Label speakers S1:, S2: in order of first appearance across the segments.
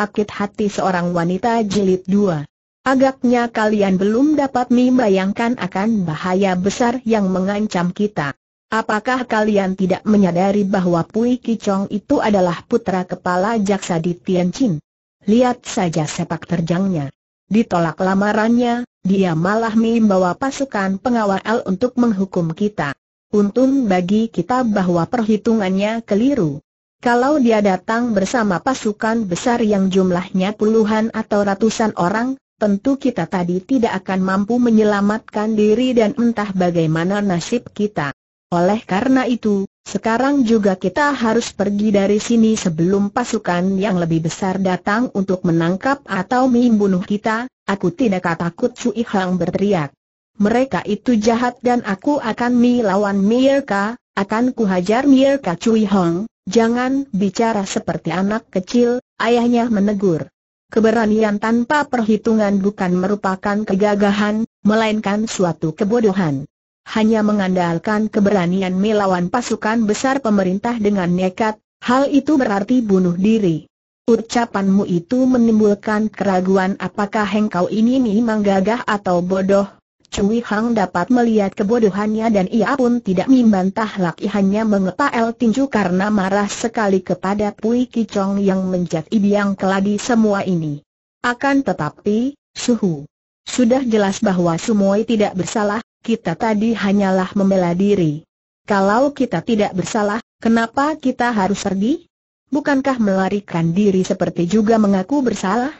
S1: sakit hati seorang wanita jilid dua. Agaknya kalian belum dapat membayangkan akan bahaya besar yang mengancam kita. Apakah kalian tidak menyadari bahwa Pui Kicong itu adalah putra kepala jaksa di Tianjin? Lihat saja sepak terjangnya. Ditolak lamarannya, dia malah membawa pasukan pengawal untuk menghukum kita. Untung bagi kita bahwa perhitungannya keliru. Kalau dia datang bersama pasukan besar yang jumlahnya puluhan atau ratusan orang, tentu kita tadi tidak akan mampu menyelamatkan diri dan entah bagaimana nasib kita. Oleh karena itu, sekarang juga kita harus pergi dari sini sebelum pasukan yang lebih besar datang untuk menangkap atau membunuh kita, aku tidak takut Sui Hang berteriak. Mereka itu jahat dan aku akan melawan mereka, akan kuhajar mereka Cui Hong, Jangan bicara seperti anak kecil, ayahnya menegur. Keberanian tanpa perhitungan bukan merupakan kegagahan, melainkan suatu kebodohan. Hanya mengandalkan keberanian melawan pasukan besar pemerintah dengan nekat, hal itu berarti bunuh diri. Ucapanmu itu menimbulkan keraguan apakah engkau ini memang gagah atau bodoh, Cui Hang dapat melihat kebodohannya dan ia pun tidak membantah lagi hanya El tinju karena marah sekali kepada Pui Kicong yang menjadi biang keladi semua ini. Akan tetapi, Suhu. Sudah jelas bahwa Sumoi tidak bersalah, kita tadi hanyalah membela diri. Kalau kita tidak bersalah, kenapa kita harus pergi? Bukankah melarikan diri seperti juga mengaku bersalah?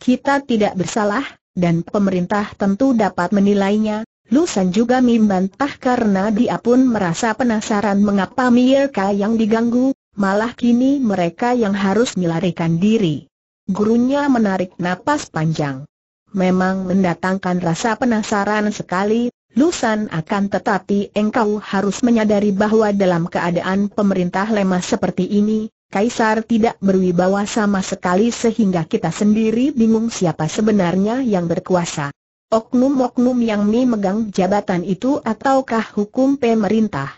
S1: Kita tidak bersalah, dan pemerintah tentu dapat menilainya. Lusan juga membantah karena dia pun merasa penasaran mengapa mereka yang diganggu, malah kini mereka yang harus melarikan diri. Gurunya menarik napas panjang. Memang mendatangkan rasa penasaran sekali, Lusan akan tetapi engkau harus menyadari bahwa dalam keadaan pemerintah lemah seperti ini, Kaisar tidak berwibawa sama sekali sehingga kita sendiri bingung siapa sebenarnya yang berkuasa. Oknum-oknum yang memegang jabatan itu ataukah hukum pemerintah?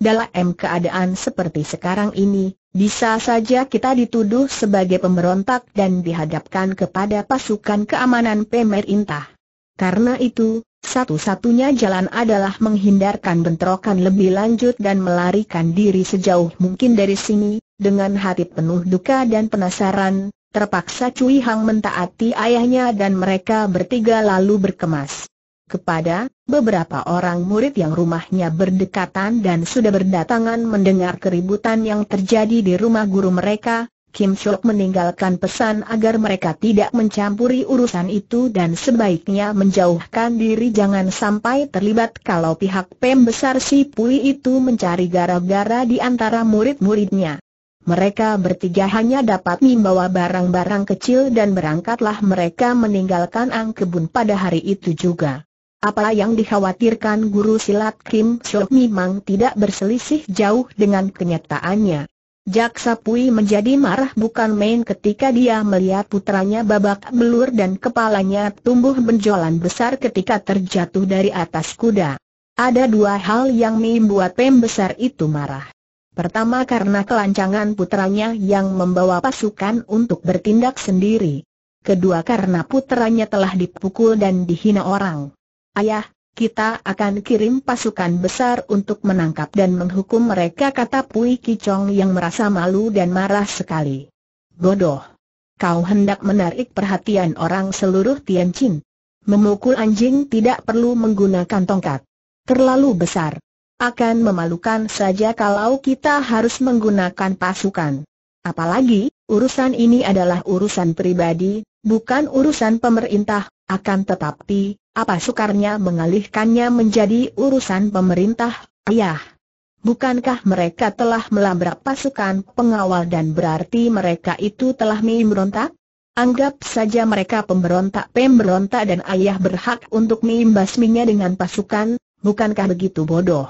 S1: Dalam keadaan seperti sekarang ini, bisa saja kita dituduh sebagai pemberontak dan dihadapkan kepada pasukan keamanan pemerintah. Karena itu, satu-satunya jalan adalah menghindarkan bentrokan lebih lanjut dan melarikan diri sejauh mungkin dari sini, dengan hati penuh duka dan penasaran, terpaksa Cui Hang mentaati ayahnya dan mereka bertiga lalu berkemas. Kepada beberapa orang murid yang rumahnya berdekatan dan sudah berdatangan mendengar keributan yang terjadi di rumah guru mereka, Kim Chok meninggalkan pesan agar mereka tidak mencampuri urusan itu dan sebaiknya menjauhkan diri jangan sampai terlibat kalau pihak pembesar si Pui itu mencari gara-gara di antara murid-muridnya. Mereka bertiga hanya dapat membawa barang-barang kecil dan berangkatlah mereka meninggalkan Ang pada hari itu juga. Apa yang dikhawatirkan guru silat Kim Sok memang tidak berselisih jauh dengan kenyataannya. Jaksa Pui menjadi marah bukan main ketika dia melihat putranya babak belur dan kepalanya tumbuh benjolan besar ketika terjatuh dari atas kuda. Ada dua hal yang membuat pembesar itu marah. Pertama karena kelancangan putranya yang membawa pasukan untuk bertindak sendiri. Kedua karena putranya telah dipukul dan dihina orang. Ayah, kita akan kirim pasukan besar untuk menangkap dan menghukum mereka kata Pui Kicong yang merasa malu dan marah sekali. Bodoh. Kau hendak menarik perhatian orang seluruh Tianjin. Memukul anjing tidak perlu menggunakan tongkat. Terlalu besar. Akan memalukan saja kalau kita harus menggunakan pasukan. Apalagi, urusan ini adalah urusan pribadi, bukan urusan pemerintah, akan tetapi, apa sukarnya mengalihkannya menjadi urusan pemerintah, ayah? Bukankah mereka telah melabrak pasukan pengawal dan berarti mereka itu telah memberontak? Anggap saja mereka pemberontak-pemberontak dan ayah berhak untuk mengimbasminya dengan pasukan, bukankah begitu bodoh?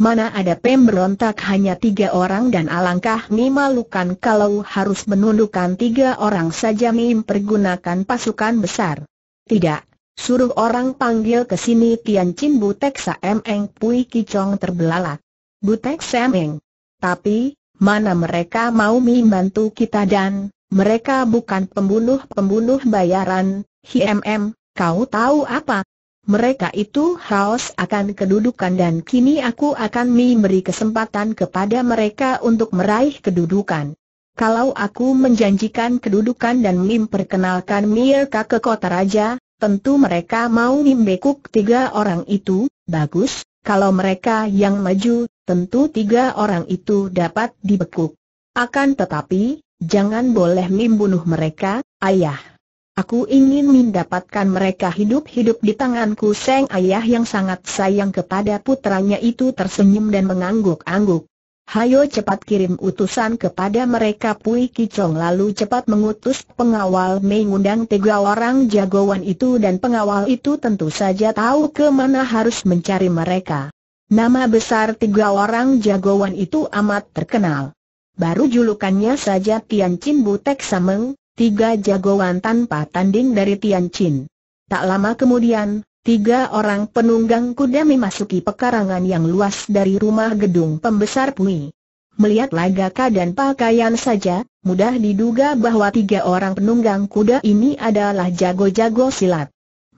S1: Mana ada pemberontak hanya tiga orang dan alangkah memalukan kalau harus menundukkan tiga orang saja Mim pergunakan pasukan besar. Tidak, suruh orang panggil ke sini Tian Chin Butek Saemeng Pui Kicong terbelalak. Butek Saemeng. Tapi, mana mereka mau membantu kita dan, mereka bukan pembunuh-pembunuh bayaran, Hmm. kau tahu apa? Mereka itu haus akan kedudukan dan kini aku akan memberi kesempatan kepada mereka untuk meraih kedudukan. Kalau aku menjanjikan kedudukan dan memperkenalkan mereka ke kota raja, tentu mereka mau membekuk tiga orang itu, bagus, kalau mereka yang maju, tentu tiga orang itu dapat dibekuk. Akan tetapi, jangan boleh membunuh mereka, ayah. Aku ingin mendapatkan mereka hidup-hidup di tanganku Seng ayah yang sangat sayang kepada putranya itu tersenyum dan mengangguk-angguk. Hayo cepat kirim utusan kepada mereka Pui Kicong lalu cepat mengutus pengawal mengundang tiga orang jagoan itu dan pengawal itu tentu saja tahu ke mana harus mencari mereka. Nama besar tiga orang jagoan itu amat terkenal. Baru julukannya saja Tian Chin Butek Sameng, tiga jagoan tanpa tanding dari Tian Tianjin. Tak lama kemudian, tiga orang penunggang kuda memasuki pekarangan yang luas dari rumah gedung pembesar Pui. Melihat lagaka dan pakaian saja, mudah diduga bahwa tiga orang penunggang kuda ini adalah jago-jago silat.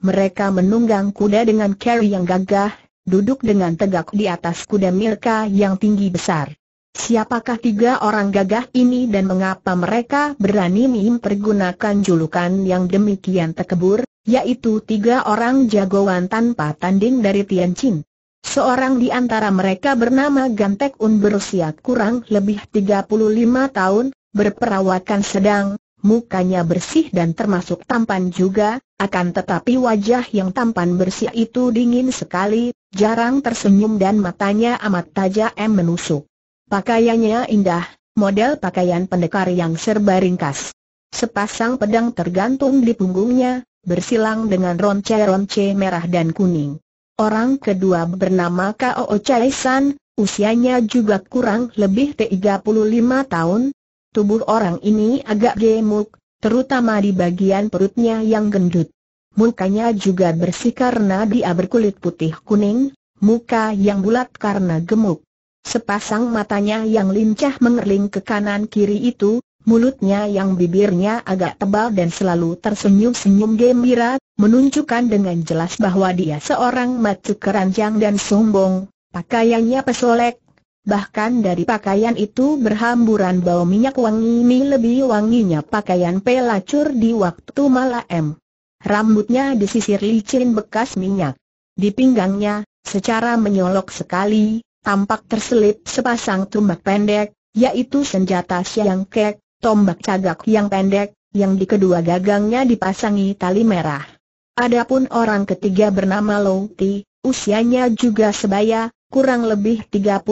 S1: Mereka menunggang kuda dengan carry yang gagah, duduk dengan tegak di atas kuda Mirka yang tinggi besar. Siapakah tiga orang gagah ini dan mengapa mereka berani mempergunakan julukan yang demikian terkebur, yaitu tiga orang jagoan tanpa tanding dari Tianjin? Seorang di antara mereka bernama Gantek Un berusia kurang lebih 35 tahun, berperawakan sedang, mukanya bersih dan termasuk tampan juga, akan tetapi wajah yang tampan bersih itu dingin sekali, jarang tersenyum dan matanya amat tajam menusuk. Pakaiannya indah, model pakaian pendekar yang serba ringkas. Sepasang pedang tergantung di punggungnya, bersilang dengan ronce-ronce merah dan kuning. Orang kedua bernama Kao Chai San, usianya juga kurang lebih 35 tahun. Tubuh orang ini agak gemuk, terutama di bagian perutnya yang gendut. Mukanya juga bersih karena dia berkulit putih kuning, muka yang bulat karena gemuk. Sepasang matanya yang lincah mengerling ke kanan kiri itu, mulutnya yang bibirnya agak tebal dan selalu tersenyum-senyum gembira, menunjukkan dengan jelas bahwa dia seorang macu keranjang dan sombong, pakaiannya pesolek, bahkan dari pakaian itu berhamburan bau minyak wangi ini lebih wanginya pakaian pelacur di waktu malam. Rambutnya disisir licin bekas minyak. Di pinggangnya, secara menyolok sekali, tampak terselip sepasang tombak pendek, yaitu senjata siang kek, tombak cagak yang pendek, yang di kedua gagangnya dipasangi tali merah. Adapun orang ketiga bernama Ti, usianya juga sebaya, kurang lebih 35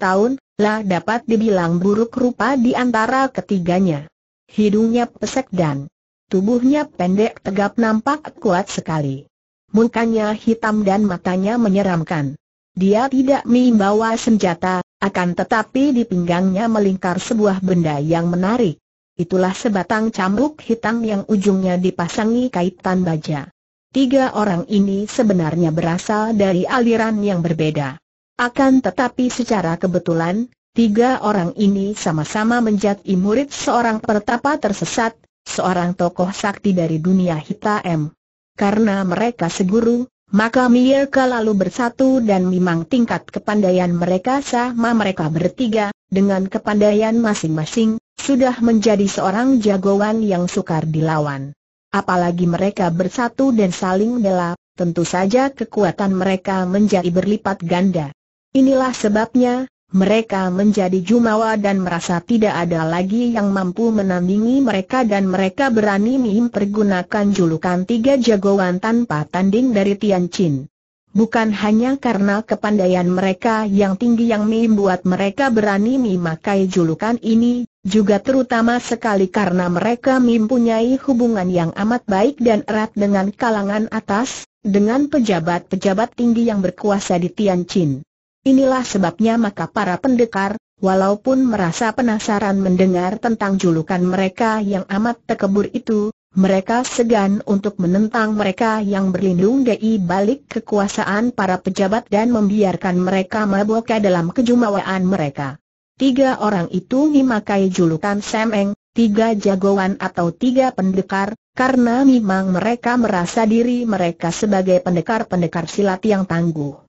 S1: tahun, lah dapat dibilang buruk rupa di antara ketiganya. Hidungnya pesek dan tubuhnya pendek tegap nampak kuat sekali. Mukanya hitam dan matanya menyeramkan. Dia tidak membawa senjata, akan tetapi di pinggangnya melingkar sebuah benda yang menarik. Itulah sebatang cambuk hitam yang ujungnya dipasangi kaitan baja. Tiga orang ini sebenarnya berasal dari aliran yang berbeda. Akan tetapi secara kebetulan, tiga orang ini sama-sama menjadi murid seorang pertapa tersesat, seorang tokoh sakti dari dunia hitam. Karena mereka seguru, maka mereka lalu bersatu dan memang tingkat kepandaian mereka sama mereka bertiga, dengan kepandaian masing-masing, sudah menjadi seorang jagoan yang sukar dilawan. Apalagi mereka bersatu dan saling bela, tentu saja kekuatan mereka menjadi berlipat ganda. Inilah sebabnya, mereka menjadi jumawa dan merasa tidak ada lagi yang mampu menandingi mereka dan mereka berani mempergunakan julukan tiga jagoan tanpa tanding dari Tianjin. Bukan hanya karena kepandaian mereka yang tinggi yang membuat mereka berani memakai julukan ini, juga terutama sekali karena mereka mempunyai hubungan yang amat baik dan erat dengan kalangan atas, dengan pejabat-pejabat tinggi yang berkuasa di Tianjin. Inilah sebabnya maka para pendekar, walaupun merasa penasaran mendengar tentang julukan mereka yang amat terkebur itu, mereka segan untuk menentang mereka yang berlindung dari balik kekuasaan para pejabat dan membiarkan mereka mabuk dalam kejumawaan mereka. Tiga orang itu memakai julukan Semeng, tiga jagoan atau tiga pendekar, karena memang mereka merasa diri mereka sebagai pendekar-pendekar silat yang tangguh.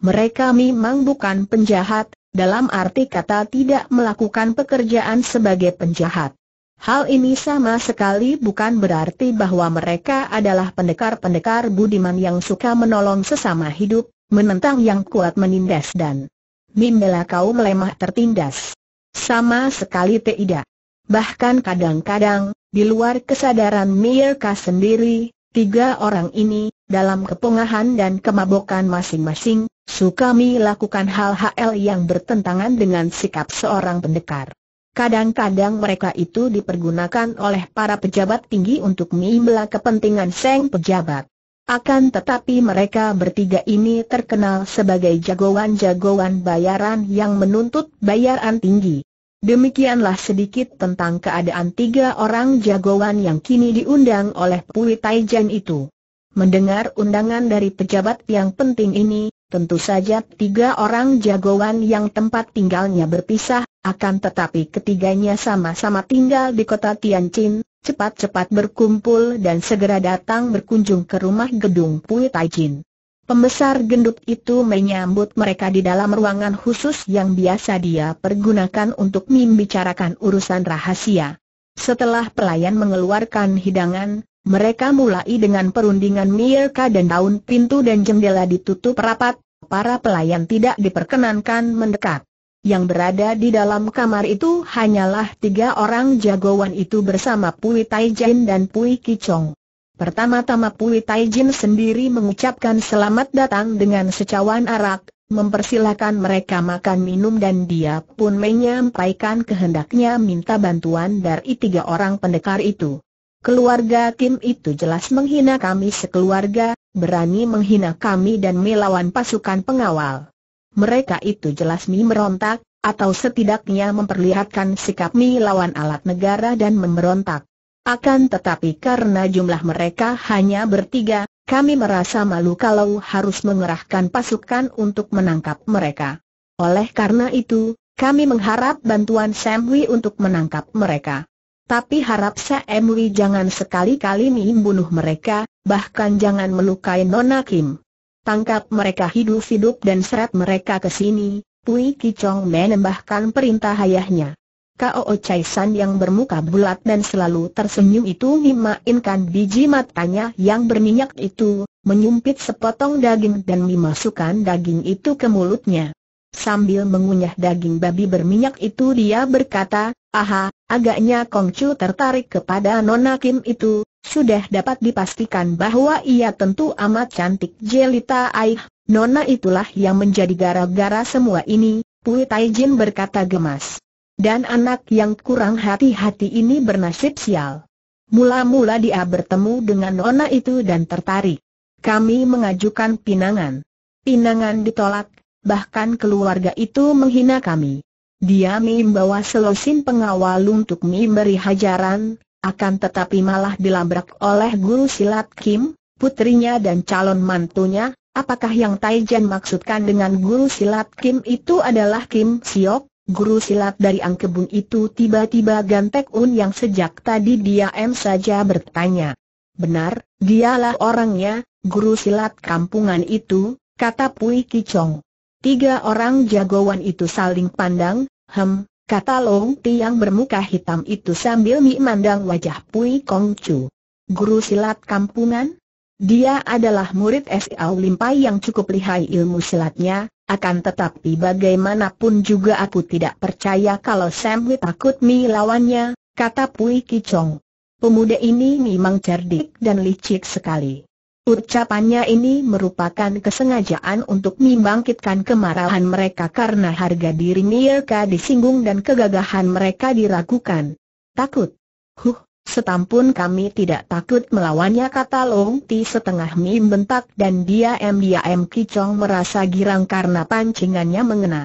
S1: Mereka memang bukan penjahat, dalam arti kata tidak melakukan pekerjaan sebagai penjahat. Hal ini sama sekali bukan berarti bahwa mereka adalah pendekar-pendekar budiman yang suka menolong sesama hidup, menentang yang kuat menindas dan membela kaum lemah tertindas. Sama sekali tidak. Bahkan kadang-kadang, di luar kesadaran Mirka sendiri, Tiga orang ini, dalam kepongahan dan kemabukan masing-masing, Sukami lakukan hal-hal yang bertentangan dengan sikap seorang pendekar. Kadang-kadang mereka itu dipergunakan oleh para pejabat tinggi untuk mengimbla kepentingan seng pejabat. Akan tetapi mereka bertiga ini terkenal sebagai jagoan-jagoan bayaran yang menuntut bayaran tinggi. Demikianlah sedikit tentang keadaan tiga orang jagoan yang kini diundang oleh Pui Taijan itu. Mendengar undangan dari pejabat yang penting ini, tentu saja tiga orang jagoan yang tempat tinggalnya berpisah, akan tetapi ketiganya sama-sama tinggal di kota Tianjin, cepat-cepat berkumpul dan segera datang berkunjung ke rumah gedung Pui Taijin. Pembesar gendut itu menyambut mereka di dalam ruangan khusus yang biasa dia pergunakan untuk membicarakan urusan rahasia. Setelah pelayan mengeluarkan hidangan, mereka mulai dengan perundingan mirka dan daun pintu dan jendela ditutup rapat, para pelayan tidak diperkenankan mendekat. Yang berada di dalam kamar itu hanyalah tiga orang jagoan itu bersama Pui Taijin dan Pui Kichong. Pertama-tama Pui Taijin sendiri mengucapkan selamat datang dengan secawan arak, mempersilahkan mereka makan minum dan dia pun menyampaikan kehendaknya minta bantuan dari tiga orang pendekar itu. Keluarga Kim itu jelas menghina kami sekeluarga, berani menghina kami dan melawan pasukan pengawal. Mereka itu jelas mi merontak, atau setidaknya memperlihatkan sikap mi lawan alat negara dan memberontak. Akan tetapi karena jumlah mereka hanya bertiga, kami merasa malu kalau harus mengerahkan pasukan untuk menangkap mereka. Oleh karena itu, kami mengharap bantuan Samwi untuk menangkap mereka. Tapi harap Samwi jangan sekali-kali membunuh mereka, bahkan jangan melukai Nona Kim. Tangkap mereka hidup-hidup dan seret mereka ke sini, Pui Kicong menambahkan perintah ayahnya. K.O. Chai San yang bermuka bulat dan selalu tersenyum itu memainkan biji matanya yang berminyak itu, menyumpit sepotong daging dan memasukkan daging itu ke mulutnya. Sambil mengunyah daging babi berminyak itu dia berkata, Aha, agaknya Kongcu tertarik kepada Nona Kim itu, sudah dapat dipastikan bahwa ia tentu amat cantik Jelita Aih, Nona itulah yang menjadi gara-gara semua ini, Pui Jin berkata gemas. Dan anak yang kurang hati-hati ini bernasib sial. Mula-mula dia bertemu dengan nona itu dan tertarik. Kami mengajukan pinangan. Pinangan ditolak, bahkan keluarga itu menghina kami. Dia membawa selosin pengawal untuk memberi hajaran, akan tetapi malah dilabrak oleh guru silat Kim, putrinya dan calon mantunya. Apakah yang Taijan maksudkan dengan guru silat Kim itu adalah Kim Siok? Guru silat dari Angkebun itu tiba-tiba Gantek Un yang sejak tadi dia diam saja bertanya. Benar, dialah orangnya, guru silat kampungan itu, kata Pui Kicong. Tiga orang jagoan itu saling pandang, hem, kata Long Ti yang bermuka hitam itu sambil memandang wajah Pui Kong Chu. Guru silat kampungan? Dia adalah murid S.A. Limpai yang cukup lihai ilmu silatnya, akan tetapi bagaimanapun juga aku tidak percaya kalau Sam takut Mi lawannya, kata Pui Kichong. Pemuda ini memang cerdik dan licik sekali. Ucapannya ini merupakan kesengajaan untuk membangkitkan kemarahan mereka karena harga diri mereka disinggung dan kegagahan mereka diragukan. Takut. Huh, Setampun kami tidak takut melawannya kata Long Ti setengah mim bentak dan dia m Kicong merasa girang karena pancingannya mengena.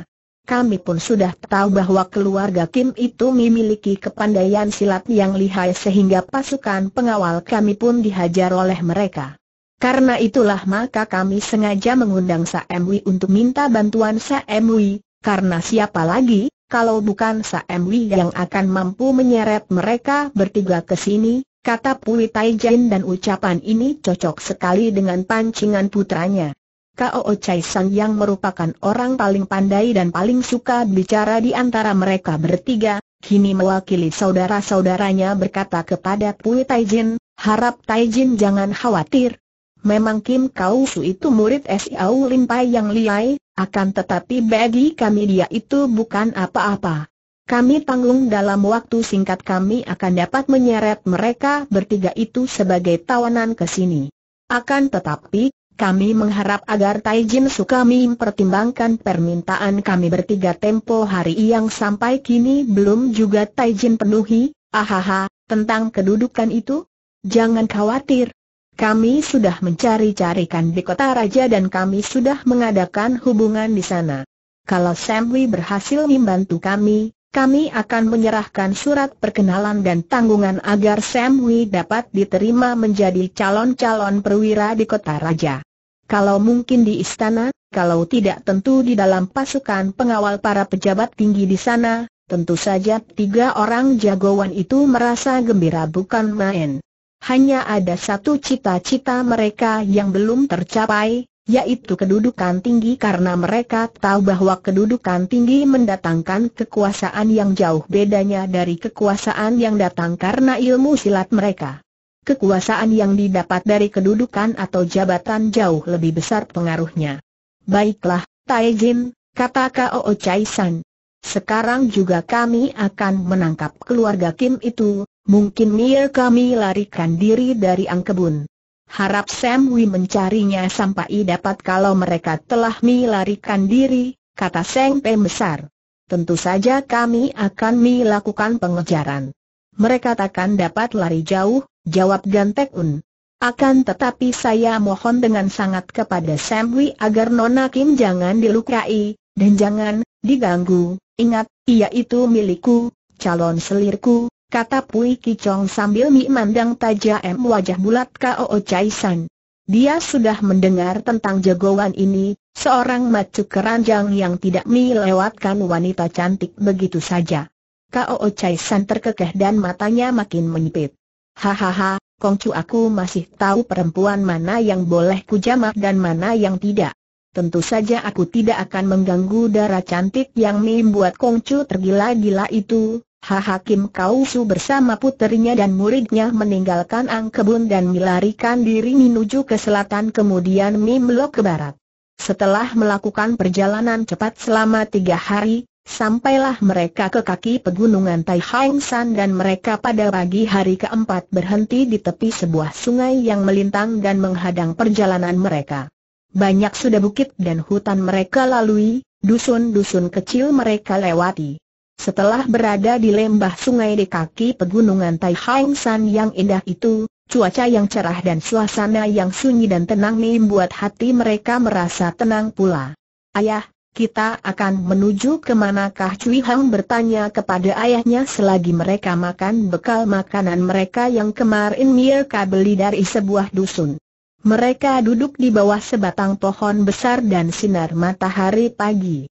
S1: Kami pun sudah tahu bahwa keluarga Kim itu memiliki kepandaian silat yang lihai sehingga pasukan pengawal kami pun dihajar oleh mereka. Karena itulah maka kami sengaja mengundang Sa Mui untuk minta bantuan Sa Mui, karena siapa lagi kalau bukan Saemwi yang akan mampu menyeret mereka bertiga ke sini, kata Pui Taijin dan ucapan ini cocok sekali dengan pancingan putranya. Kao Chai San yang merupakan orang paling pandai dan paling suka bicara di antara mereka bertiga, kini mewakili saudara-saudaranya berkata kepada Pui Taijin, harap Taijin jangan khawatir, Memang Kim Kau Su itu murid Xiao Lim yang liai, akan tetapi bagi kami dia itu bukan apa-apa. Kami tanggung dalam waktu singkat kami akan dapat menyeret mereka bertiga itu sebagai tawanan ke sini. Akan tetapi, kami mengharap agar Taijin Sukami mempertimbangkan permintaan kami bertiga tempo hari yang sampai kini belum juga Taijin penuhi, ahaha, tentang kedudukan itu? Jangan khawatir, kami sudah mencari-carikan di kota raja dan kami sudah mengadakan hubungan di sana. Kalau Samwi berhasil membantu kami, kami akan menyerahkan surat perkenalan dan tanggungan agar Samwi dapat diterima menjadi calon-calon perwira di kota raja. Kalau mungkin di istana, kalau tidak tentu di dalam pasukan pengawal para pejabat tinggi di sana, tentu saja tiga orang jagoan itu merasa gembira bukan main hanya ada satu cita-cita mereka yang belum tercapai, yaitu kedudukan tinggi karena mereka tahu bahwa kedudukan tinggi mendatangkan kekuasaan yang jauh bedanya dari kekuasaan yang datang karena ilmu silat mereka. Kekuasaan yang didapat dari kedudukan atau jabatan jauh lebih besar pengaruhnya. Baiklah, Taijin, kata Kao Chai San. Sekarang juga kami akan menangkap keluarga Kim itu, Mungkin Mia kami larikan diri dari angkebun. Harap Sam Wei mencarinya sampai dapat kalau mereka telah melarikan diri, kata Seng Pe besar. Tentu saja kami akan melakukan pengejaran. Mereka takkan dapat lari jauh, jawab Gantek Un. Akan tetapi saya mohon dengan sangat kepada Sam Wei agar Nona Kim jangan dilukai, dan jangan diganggu. Ingat, ia itu milikku, calon selirku, kata Pui Kicong sambil memandang tajam wajah bulat Kao Chai San. Dia sudah mendengar tentang jagoan ini, seorang macu keranjang yang tidak melewatkan wanita cantik begitu saja. Kao Chai San terkekeh dan matanya makin menyipit. Hahaha, Kongcu aku masih tahu perempuan mana yang boleh kujamak dan mana yang tidak. Tentu saja aku tidak akan mengganggu darah cantik yang membuat Kongcu tergila-gila itu, Ha Hakim Kausu bersama puterinya dan muridnya meninggalkan Angkebun dan melarikan diri menuju ke selatan kemudian Mimlok ke barat. Setelah melakukan perjalanan cepat selama tiga hari, sampailah mereka ke kaki pegunungan Tai Hang San dan mereka pada pagi hari keempat berhenti di tepi sebuah sungai yang melintang dan menghadang perjalanan mereka. Banyak sudah bukit dan hutan mereka lalui, dusun-dusun kecil mereka lewati. Setelah berada di lembah sungai di kaki pegunungan Tai Hang San yang indah itu, cuaca yang cerah dan suasana yang sunyi dan tenang membuat hati mereka merasa tenang pula. Ayah, kita akan menuju ke manakah Cui Hang bertanya kepada ayahnya selagi mereka makan bekal makanan mereka yang kemarin mereka beli dari sebuah dusun. Mereka duduk di bawah sebatang pohon besar dan sinar matahari pagi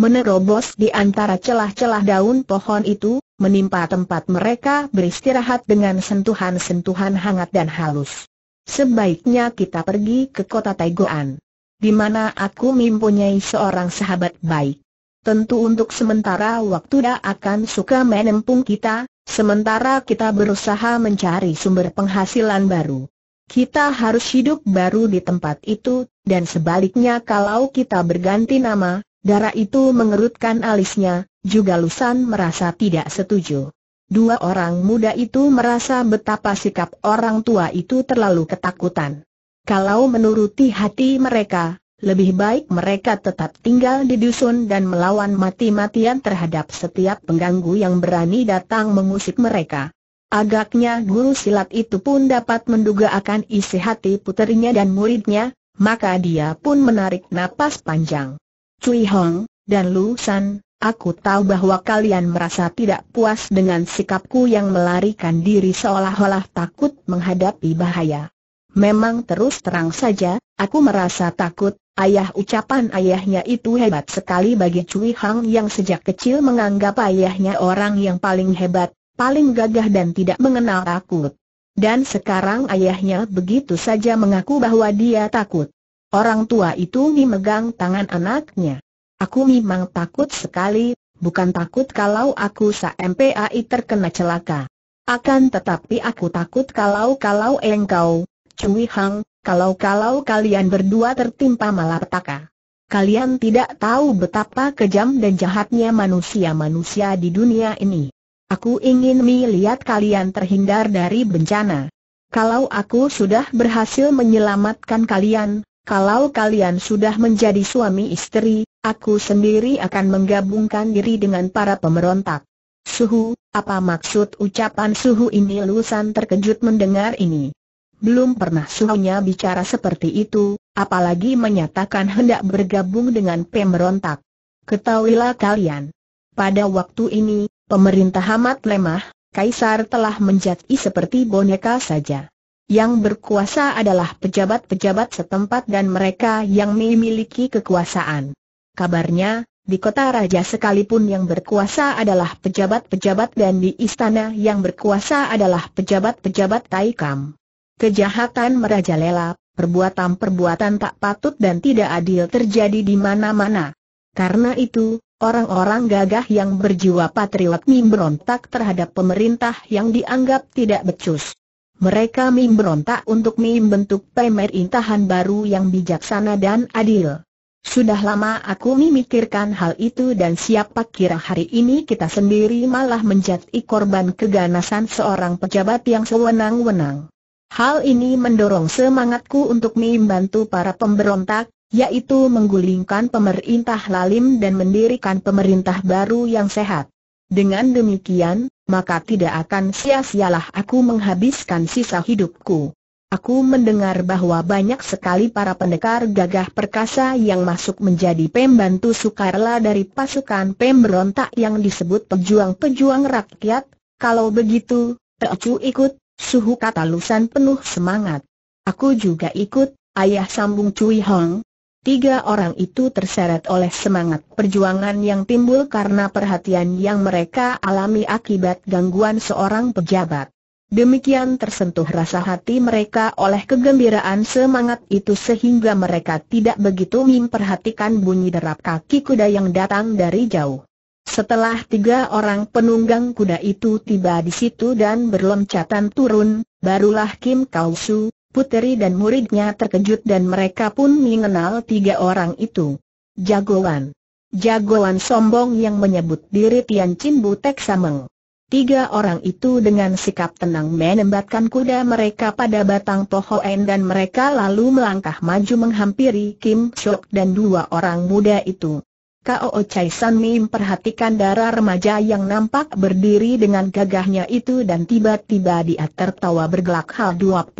S1: menerobos di antara celah-celah daun pohon itu, menimpa tempat mereka beristirahat dengan sentuhan-sentuhan hangat dan halus. Sebaiknya kita pergi ke kota Taigoan, di mana aku mempunyai seorang sahabat baik. Tentu untuk sementara waktu dia akan suka menempung kita, sementara kita berusaha mencari sumber penghasilan baru. Kita harus hidup baru di tempat itu, dan sebaliknya kalau kita berganti nama, Darah itu mengerutkan alisnya, juga Lusan merasa tidak setuju. Dua orang muda itu merasa betapa sikap orang tua itu terlalu ketakutan. Kalau menuruti hati mereka, lebih baik mereka tetap tinggal di dusun dan melawan mati-matian terhadap setiap pengganggu yang berani datang mengusik mereka. Agaknya guru silat itu pun dapat menduga akan isi hati puterinya dan muridnya, maka dia pun menarik napas panjang. Cui Hong, dan Lu San, aku tahu bahwa kalian merasa tidak puas dengan sikapku yang melarikan diri seolah-olah takut menghadapi bahaya. Memang terus terang saja, aku merasa takut, ayah ucapan ayahnya itu hebat sekali bagi Cui Hong yang sejak kecil menganggap ayahnya orang yang paling hebat, paling gagah dan tidak mengenal takut. Dan sekarang ayahnya begitu saja mengaku bahwa dia takut. Orang tua itu memegang tangan anaknya. Aku memang takut sekali, bukan takut kalau aku sampai terkena celaka. Akan tetapi aku takut kalau-kalau engkau, Cui Hang, kalau-kalau kalian berdua tertimpa malapetaka. Kalian tidak tahu betapa kejam dan jahatnya manusia-manusia di dunia ini. Aku ingin melihat kalian terhindar dari bencana. Kalau aku sudah berhasil menyelamatkan kalian, kalau kalian sudah menjadi suami istri, aku sendiri akan menggabungkan diri dengan para pemberontak. Suhu, apa maksud ucapan Suhu ini? Lusan terkejut mendengar ini. Belum pernah Suhunya bicara seperti itu, apalagi menyatakan hendak bergabung dengan pemberontak. Ketahuilah kalian. Pada waktu ini, pemerintah amat lemah, Kaisar telah menjadi seperti boneka saja. Yang berkuasa adalah pejabat-pejabat setempat dan mereka yang memiliki kekuasaan. Kabarnya, di kota raja sekalipun yang berkuasa adalah pejabat-pejabat dan di istana yang berkuasa adalah pejabat-pejabat Taikam. Kejahatan merajalela, perbuatan-perbuatan tak patut dan tidak adil terjadi di mana-mana. Karena itu, orang-orang gagah yang berjiwa patriot memberontak terhadap pemerintah yang dianggap tidak becus. Mereka memberontak untuk membentuk pemerintahan baru yang bijaksana dan adil. Sudah lama aku memikirkan hal itu dan siapa kira hari ini kita sendiri malah menjadi korban keganasan seorang pejabat yang sewenang-wenang. Hal ini mendorong semangatku untuk membantu para pemberontak, yaitu menggulingkan pemerintah lalim dan mendirikan pemerintah baru yang sehat. Dengan demikian, maka tidak akan sia-sialah aku menghabiskan sisa hidupku. Aku mendengar bahwa banyak sekali para pendekar gagah perkasa yang masuk menjadi pembantu sukarela dari pasukan pemberontak yang disebut pejuang-pejuang rakyat. Kalau begitu, Teocu ikut, suhu kata Lusan penuh semangat. Aku juga ikut, ayah sambung Cui Hong, Tiga orang itu terseret oleh semangat perjuangan yang timbul karena perhatian yang mereka alami akibat gangguan seorang pejabat. Demikian tersentuh rasa hati mereka oleh kegembiraan semangat itu sehingga mereka tidak begitu memperhatikan bunyi derap kaki kuda yang datang dari jauh. Setelah tiga orang penunggang kuda itu tiba di situ dan berloncatan turun, barulah Kim Kau Su, Puteri dan muridnya terkejut dan mereka pun mengenal tiga orang itu. Jagoan. Jagoan sombong yang menyebut diri Tian Chin Butek Sameng. Tiga orang itu dengan sikap tenang menembatkan kuda mereka pada batang pohon dan mereka lalu melangkah maju menghampiri Kim Shok dan dua orang muda itu. Kao Chai San Mim perhatikan darah remaja yang nampak berdiri dengan gagahnya itu dan tiba-tiba dia tertawa bergelak hal 24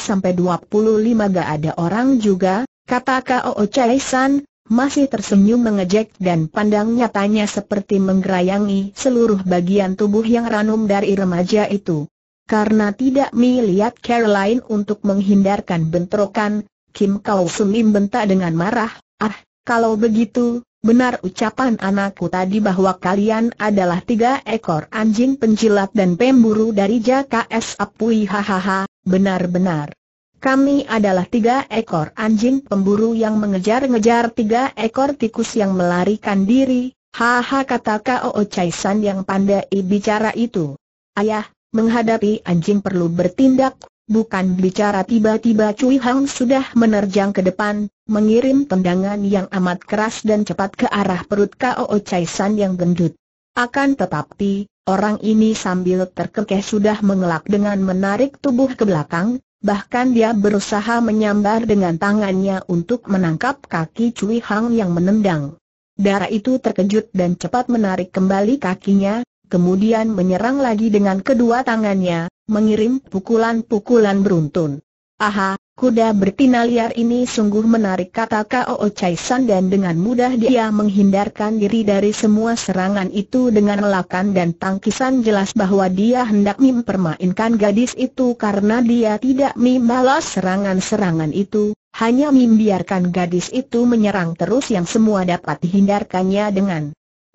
S1: sampai 25 gak ada orang juga, kata Kao Chai San, masih tersenyum mengejek dan pandang nyatanya seperti menggerayangi seluruh bagian tubuh yang ranum dari remaja itu. Karena tidak melihat Caroline untuk menghindarkan bentrokan, Kim Kau Sumim bentak dengan marah, ah, kalau begitu, Benar ucapan anakku tadi bahwa kalian adalah tiga ekor anjing penjilat dan pemburu dari JKS Apui hahaha, benar-benar. Kami adalah tiga ekor anjing pemburu yang mengejar-ngejar tiga ekor tikus yang melarikan diri, haha kata Kao Chaisan yang pandai bicara itu. Ayah, menghadapi anjing perlu bertindak Bukan bicara tiba-tiba Cui Hang sudah menerjang ke depan, mengirim tendangan yang amat keras dan cepat ke arah perut K.O.O. Chai San yang gendut. Akan tetapi, orang ini sambil terkekeh sudah mengelak dengan menarik tubuh ke belakang, bahkan dia berusaha menyambar dengan tangannya untuk menangkap kaki Cui Hang yang menendang. Darah itu terkejut dan cepat menarik kembali kakinya, kemudian menyerang lagi dengan kedua tangannya, mengirim pukulan-pukulan beruntun. Aha, kuda bertina liar ini sungguh menarik kata Kao Chai San dan dengan mudah dia menghindarkan diri dari semua serangan itu dengan lelakan dan tangkisan jelas bahwa dia hendak mempermainkan gadis itu karena dia tidak membalas serangan-serangan itu, hanya membiarkan gadis itu menyerang terus yang semua dapat dihindarkannya dengan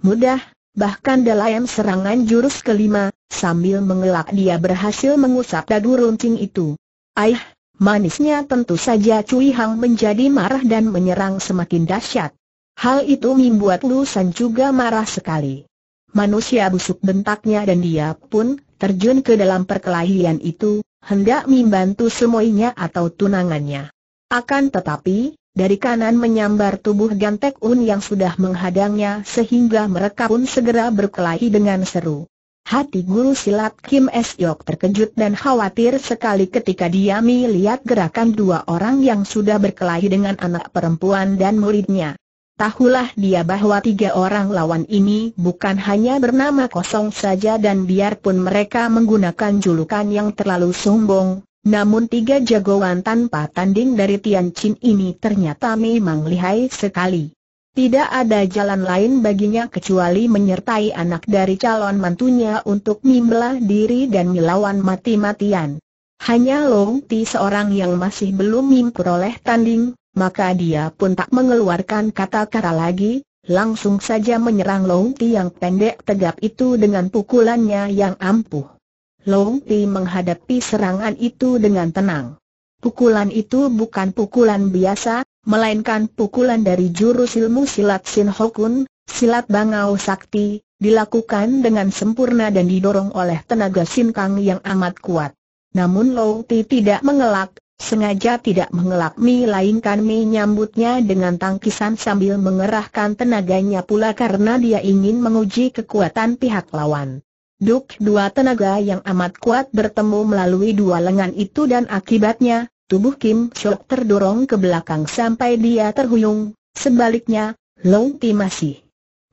S1: mudah, Bahkan dalam serangan jurus kelima, sambil mengelak dia berhasil mengusap dadu runcing itu. Aih, manisnya tentu saja Cui Hang menjadi marah dan menyerang semakin dahsyat. Hal itu membuat Lu San juga marah sekali. Manusia busuk bentaknya dan dia pun terjun ke dalam perkelahian itu, hendak membantu semuanya atau tunangannya. Akan tetapi, dari kanan menyambar tubuh Gantek Un yang sudah menghadangnya sehingga mereka pun segera berkelahi dengan seru. Hati guru silat Kim Esyok terkejut dan khawatir sekali ketika dia melihat gerakan dua orang yang sudah berkelahi dengan anak perempuan dan muridnya. Tahulah dia bahwa tiga orang lawan ini bukan hanya bernama kosong saja dan biarpun mereka menggunakan julukan yang terlalu sombong, namun tiga jagoan tanpa tanding dari Tian Chin ini ternyata memang lihai sekali. Tidak ada jalan lain baginya kecuali menyertai anak dari calon mantunya untuk membelah diri dan melawan mati-matian. Hanya Long Ti seorang yang masih belum memperoleh tanding, maka dia pun tak mengeluarkan kata-kata lagi, langsung saja menyerang Long Ti yang pendek tegap itu dengan pukulannya yang ampuh. Long Pi menghadapi serangan itu dengan tenang. Pukulan itu bukan pukulan biasa, melainkan pukulan dari jurus ilmu silat Sin Hokun, silat Bangau Sakti, dilakukan dengan sempurna dan didorong oleh tenaga Sin Kang yang amat kuat. Namun Long Ti tidak mengelak, sengaja tidak mengelak Mi lainkan Mi nyambutnya dengan tangkisan sambil mengerahkan tenaganya pula karena dia ingin menguji kekuatan pihak lawan. Duk dua tenaga yang amat kuat bertemu melalui dua lengan itu dan akibatnya, tubuh Kim Chok terdorong ke belakang sampai dia terhuyung, sebaliknya, Long Ti masih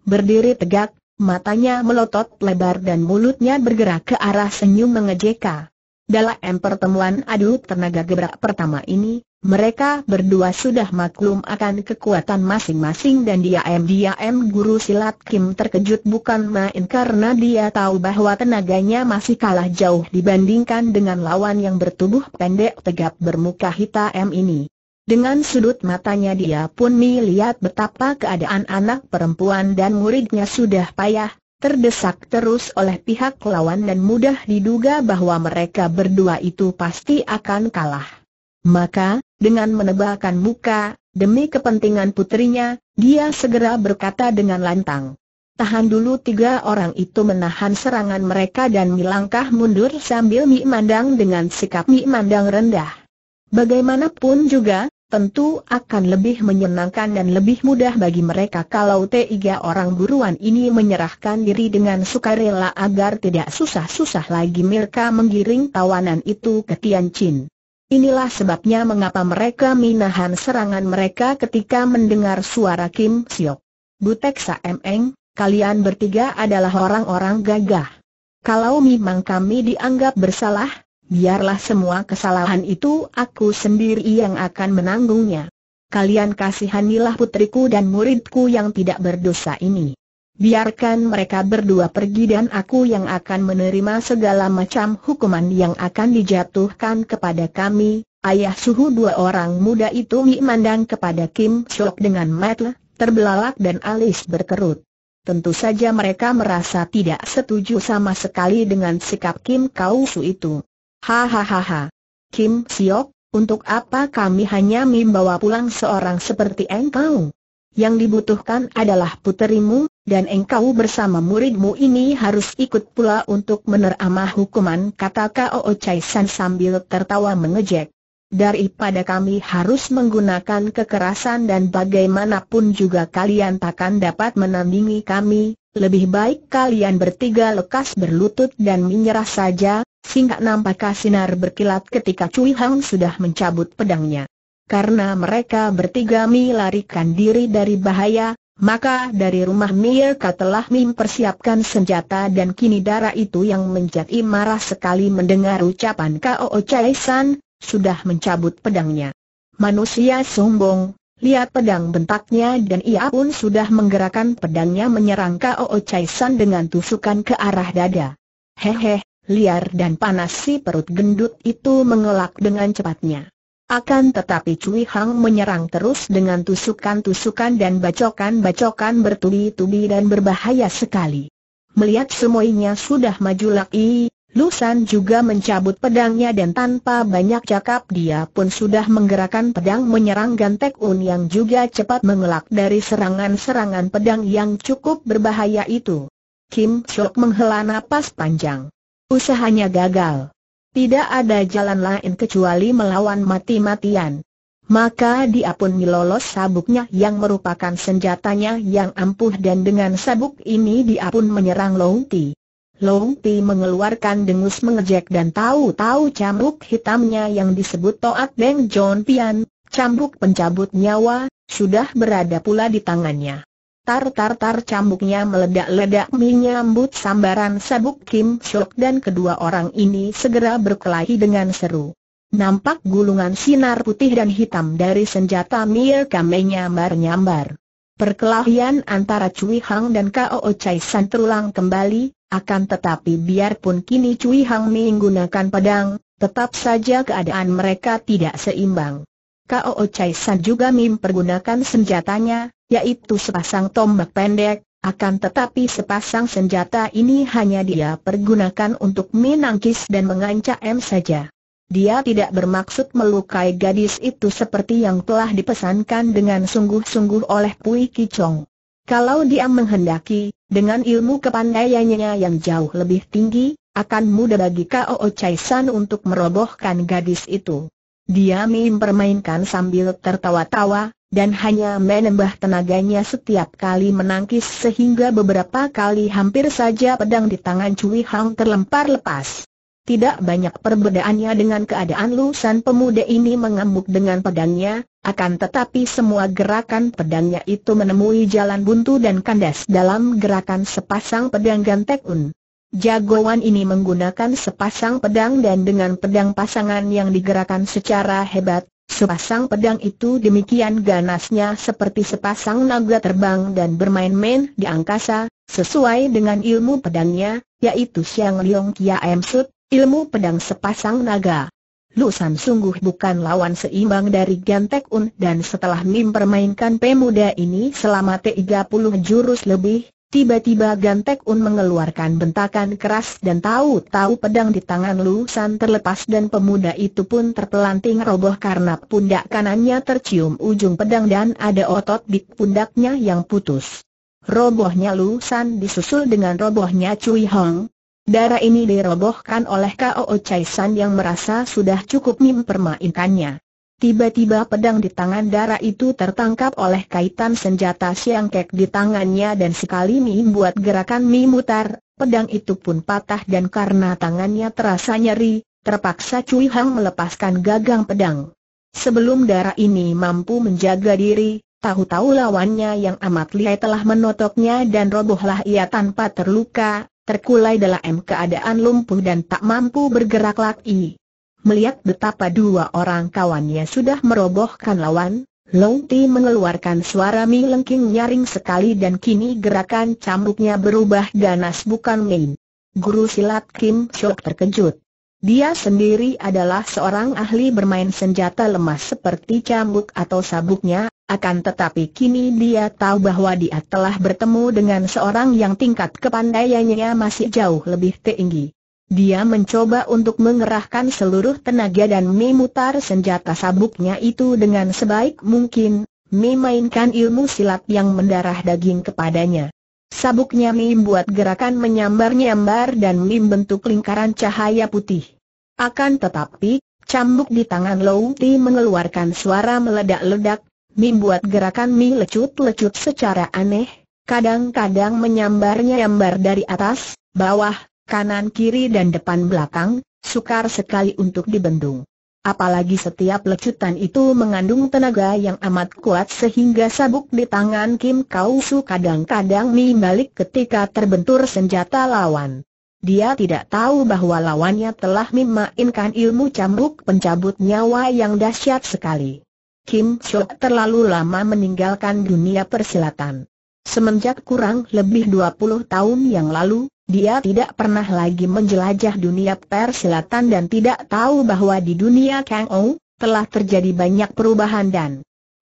S1: berdiri tegak, matanya melotot lebar dan mulutnya bergerak ke arah senyum mengejeka. Dalam pertemuan adu tenaga gebrak pertama ini, mereka berdua sudah maklum akan kekuatan masing-masing dan dia m dia m guru silat Kim terkejut bukan main karena dia tahu bahwa tenaganya masih kalah jauh dibandingkan dengan lawan yang bertubuh pendek tegap bermuka hitam ini. Dengan sudut matanya dia pun melihat betapa keadaan anak perempuan dan muridnya sudah payah, terdesak terus oleh pihak lawan dan mudah diduga bahwa mereka berdua itu pasti akan kalah. Maka, dengan menebalkan muka, demi kepentingan putrinya, dia segera berkata dengan lantang. Tahan dulu tiga orang itu menahan serangan mereka dan melangkah mundur sambil Mi Mandang dengan sikap Mi Mandang rendah. Bagaimanapun juga, tentu akan lebih menyenangkan dan lebih mudah bagi mereka kalau tiga orang buruan ini menyerahkan diri dengan sukarela agar tidak susah-susah lagi mereka menggiring tawanan itu ke Tianjin. Inilah sebabnya mengapa mereka minahan serangan mereka ketika mendengar suara Kim Siok. Butek Sa Eng, kalian bertiga adalah orang-orang gagah. Kalau memang kami dianggap bersalah, biarlah semua kesalahan itu aku sendiri yang akan menanggungnya. Kalian kasihanilah putriku dan muridku yang tidak berdosa ini. Biarkan mereka berdua pergi dan aku yang akan menerima segala macam hukuman yang akan dijatuhkan kepada kami. Ayah suhu dua orang muda itu memandang kepada Kim Chok dengan mata terbelalak dan alis berkerut. Tentu saja mereka merasa tidak setuju sama sekali dengan sikap Kim Kau Su itu. Hahaha. Kim Siok, untuk apa kami hanya membawa pulang seorang seperti engkau? Yang dibutuhkan adalah puterimu, dan engkau bersama muridmu ini harus ikut pula untuk menerima hukuman kata K.O.O. Chai San sambil tertawa mengejek. Daripada kami harus menggunakan kekerasan dan bagaimanapun juga kalian takkan dapat menandingi kami, lebih baik kalian bertiga lekas berlutut dan menyerah saja, singkat nampaknya sinar berkilat ketika Cui Hang sudah mencabut pedangnya. Karena mereka bertiga melarikan diri dari bahaya, maka dari rumah Mierka telah mempersiapkan senjata dan kini darah itu yang menjadi marah sekali mendengar ucapan K.O.O. Chai San, sudah mencabut pedangnya. Manusia sombong, Lihat pedang bentaknya dan ia pun sudah menggerakkan pedangnya menyerang K.O.O. Chai San dengan tusukan ke arah dada. Hehe, liar dan panas si perut gendut itu mengelak dengan cepatnya. Akan tetapi Cui Hang menyerang terus dengan tusukan-tusukan dan bacokan-bacokan bertubi-tubi dan berbahaya sekali. Melihat semuanya sudah maju lagi, Lusan juga mencabut pedangnya dan tanpa banyak cakap dia pun sudah menggerakkan pedang menyerang Gantek Un yang juga cepat mengelak dari serangan-serangan pedang yang cukup berbahaya itu. Kim Chok menghela napas panjang. Usahanya gagal. Tidak ada jalan lain kecuali melawan mati-matian. Maka dia pun melolos sabuknya yang merupakan senjatanya yang ampuh dan dengan sabuk ini dia pun menyerang Long Ti. Long Pi mengeluarkan dengus mengejek dan tahu-tahu cambuk hitamnya yang disebut Toat Beng John Pian, cambuk pencabut nyawa, sudah berada pula di tangannya. Tar-tar-tar cambuknya meledak-ledak menyambut sambaran sabuk Kim Sok dan kedua orang ini segera berkelahi dengan seru. Nampak gulungan sinar putih dan hitam dari senjata Mir Kame nyambar-nyambar. Perkelahian antara Cui Hang dan Kao Chai San terulang kembali, akan tetapi biarpun kini Cui Hang Ming gunakan pedang, tetap saja keadaan mereka tidak seimbang. Kao Chai San juga mempergunakan senjatanya, yaitu sepasang tombak pendek, akan tetapi sepasang senjata ini hanya dia pergunakan untuk menangkis dan mengancam saja. Dia tidak bermaksud melukai gadis itu seperti yang telah dipesankan dengan sungguh-sungguh oleh Pui Kicong. Kalau dia menghendaki, dengan ilmu kepandaiannya yang jauh lebih tinggi, akan mudah bagi K.O.O. Chai San untuk merobohkan gadis itu. Dia mempermainkan sambil tertawa-tawa, dan hanya menambah tenaganya setiap kali menangkis sehingga beberapa kali hampir saja pedang di tangan Cui Hang terlempar lepas. Tidak banyak perbedaannya dengan keadaan lusan pemuda ini mengamuk dengan pedangnya, akan tetapi semua gerakan pedangnya itu menemui jalan buntu dan kandas dalam gerakan sepasang pedang gantekun. Jagoan ini menggunakan sepasang pedang dan dengan pedang pasangan yang digerakkan secara hebat, sepasang pedang itu demikian ganasnya seperti sepasang naga terbang dan bermain-main di angkasa, sesuai dengan ilmu pedangnya, yaitu Xiang Liong Kia Em Sut, Ilmu pedang sepasang naga. Lusan sungguh bukan lawan seimbang dari Gantek Un dan setelah Mim permainkan pemuda ini selama 30 jurus lebih, tiba-tiba Gantek Un mengeluarkan bentakan keras dan tahu-tahu pedang di tangan Lusan terlepas dan pemuda itu pun terpelanting roboh karena pundak kanannya tercium ujung pedang dan ada otot di pundaknya yang putus. Robohnya Lusan disusul dengan robohnya Cui Hong, Darah ini dirobohkan oleh K.O.O. Chai San yang merasa sudah cukup mempermainkannya. Tiba-tiba pedang di tangan darah itu tertangkap oleh kaitan senjata siang kek di tangannya dan sekali ini buat gerakan Mi mutar, pedang itu pun patah dan karena tangannya terasa nyeri, terpaksa Cui Hang melepaskan gagang pedang. Sebelum darah ini mampu menjaga diri, tahu-tahu lawannya yang amat lihai telah menotoknya dan robohlah ia tanpa terluka, terkulai dalam keadaan lumpuh dan tak mampu bergerak lagi. Melihat betapa dua orang kawannya sudah merobohkan lawan, Long Ti mengeluarkan suara lengking nyaring sekali dan kini gerakan cambuknya berubah ganas bukan main. Guru silat Kim Shok terkejut. Dia sendiri adalah seorang ahli bermain senjata lemas seperti cambuk atau sabuknya, akan tetapi kini dia tahu bahwa dia telah bertemu dengan seorang yang tingkat kepandaiannya masih jauh lebih tinggi. Dia mencoba untuk mengerahkan seluruh tenaga dan memutar senjata sabuknya itu dengan sebaik mungkin, memainkan ilmu silat yang mendarah daging kepadanya. Sabuknya Mim buat gerakan menyambar-nyambar dan Mim bentuk lingkaran cahaya putih. Akan tetapi, cambuk di tangan Louti mengeluarkan suara meledak-ledak, Mi buat gerakan Mi lecut-lecut secara aneh, kadang-kadang menyambar-nyambar dari atas, bawah, kanan kiri dan depan belakang, sukar sekali untuk dibendung. Apalagi setiap lecutan itu mengandung tenaga yang amat kuat sehingga sabuk di tangan Kim Kausu kadang-kadang Mi balik ketika terbentur senjata lawan. Dia tidak tahu bahwa lawannya telah memainkan ilmu cambuk pencabut nyawa yang dahsyat sekali. Kim Chok terlalu lama meninggalkan dunia persilatan. Semenjak kurang lebih 20 tahun yang lalu, dia tidak pernah lagi menjelajah dunia persilatan dan tidak tahu bahwa di dunia Kang Ou, telah terjadi banyak perubahan dan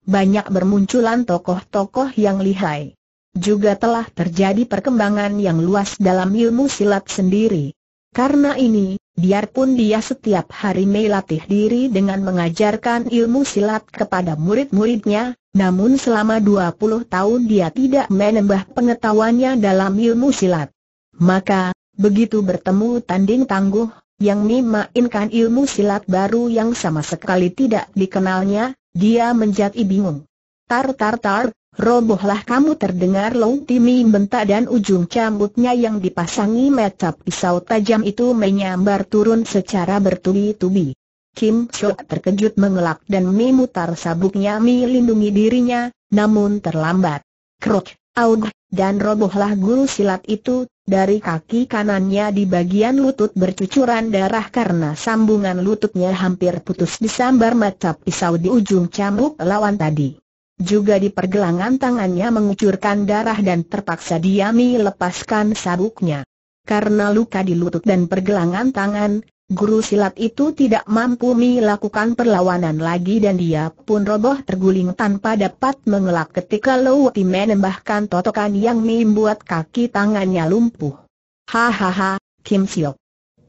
S1: banyak bermunculan tokoh-tokoh yang lihai. Juga telah terjadi perkembangan yang luas dalam ilmu silat sendiri. Karena ini, Biarpun dia setiap hari melatih diri dengan mengajarkan ilmu silat kepada murid-muridnya, namun selama 20 tahun dia tidak menambah pengetahuannya dalam ilmu silat. Maka, begitu bertemu tanding tangguh, yang memainkan ilmu silat baru yang sama sekali tidak dikenalnya, dia menjadi bingung. Tar tar tar, robohlah kamu terdengar Long Timi bentak dan ujung cambuknya yang dipasangi metap pisau tajam itu menyambar turun secara bertubi-tubi. Kim Sok terkejut mengelak dan memutar sabuknya melindungi dirinya, namun terlambat. Krok, aug, dan robohlah guru silat itu, dari kaki kanannya di bagian lutut bercucuran darah karena sambungan lututnya hampir putus disambar mata pisau di ujung cambuk lawan tadi. Juga di pergelangan tangannya mengucurkan darah dan terpaksa Diami lepaskan sabuknya. Karena luka di lutut dan pergelangan tangan, guru silat itu tidak mampu melakukan perlawanan lagi dan dia pun roboh terguling tanpa dapat mengelak ketika Louti menembahkan totokan yang membuat kaki tangannya lumpuh. Hahaha, Kim Siok.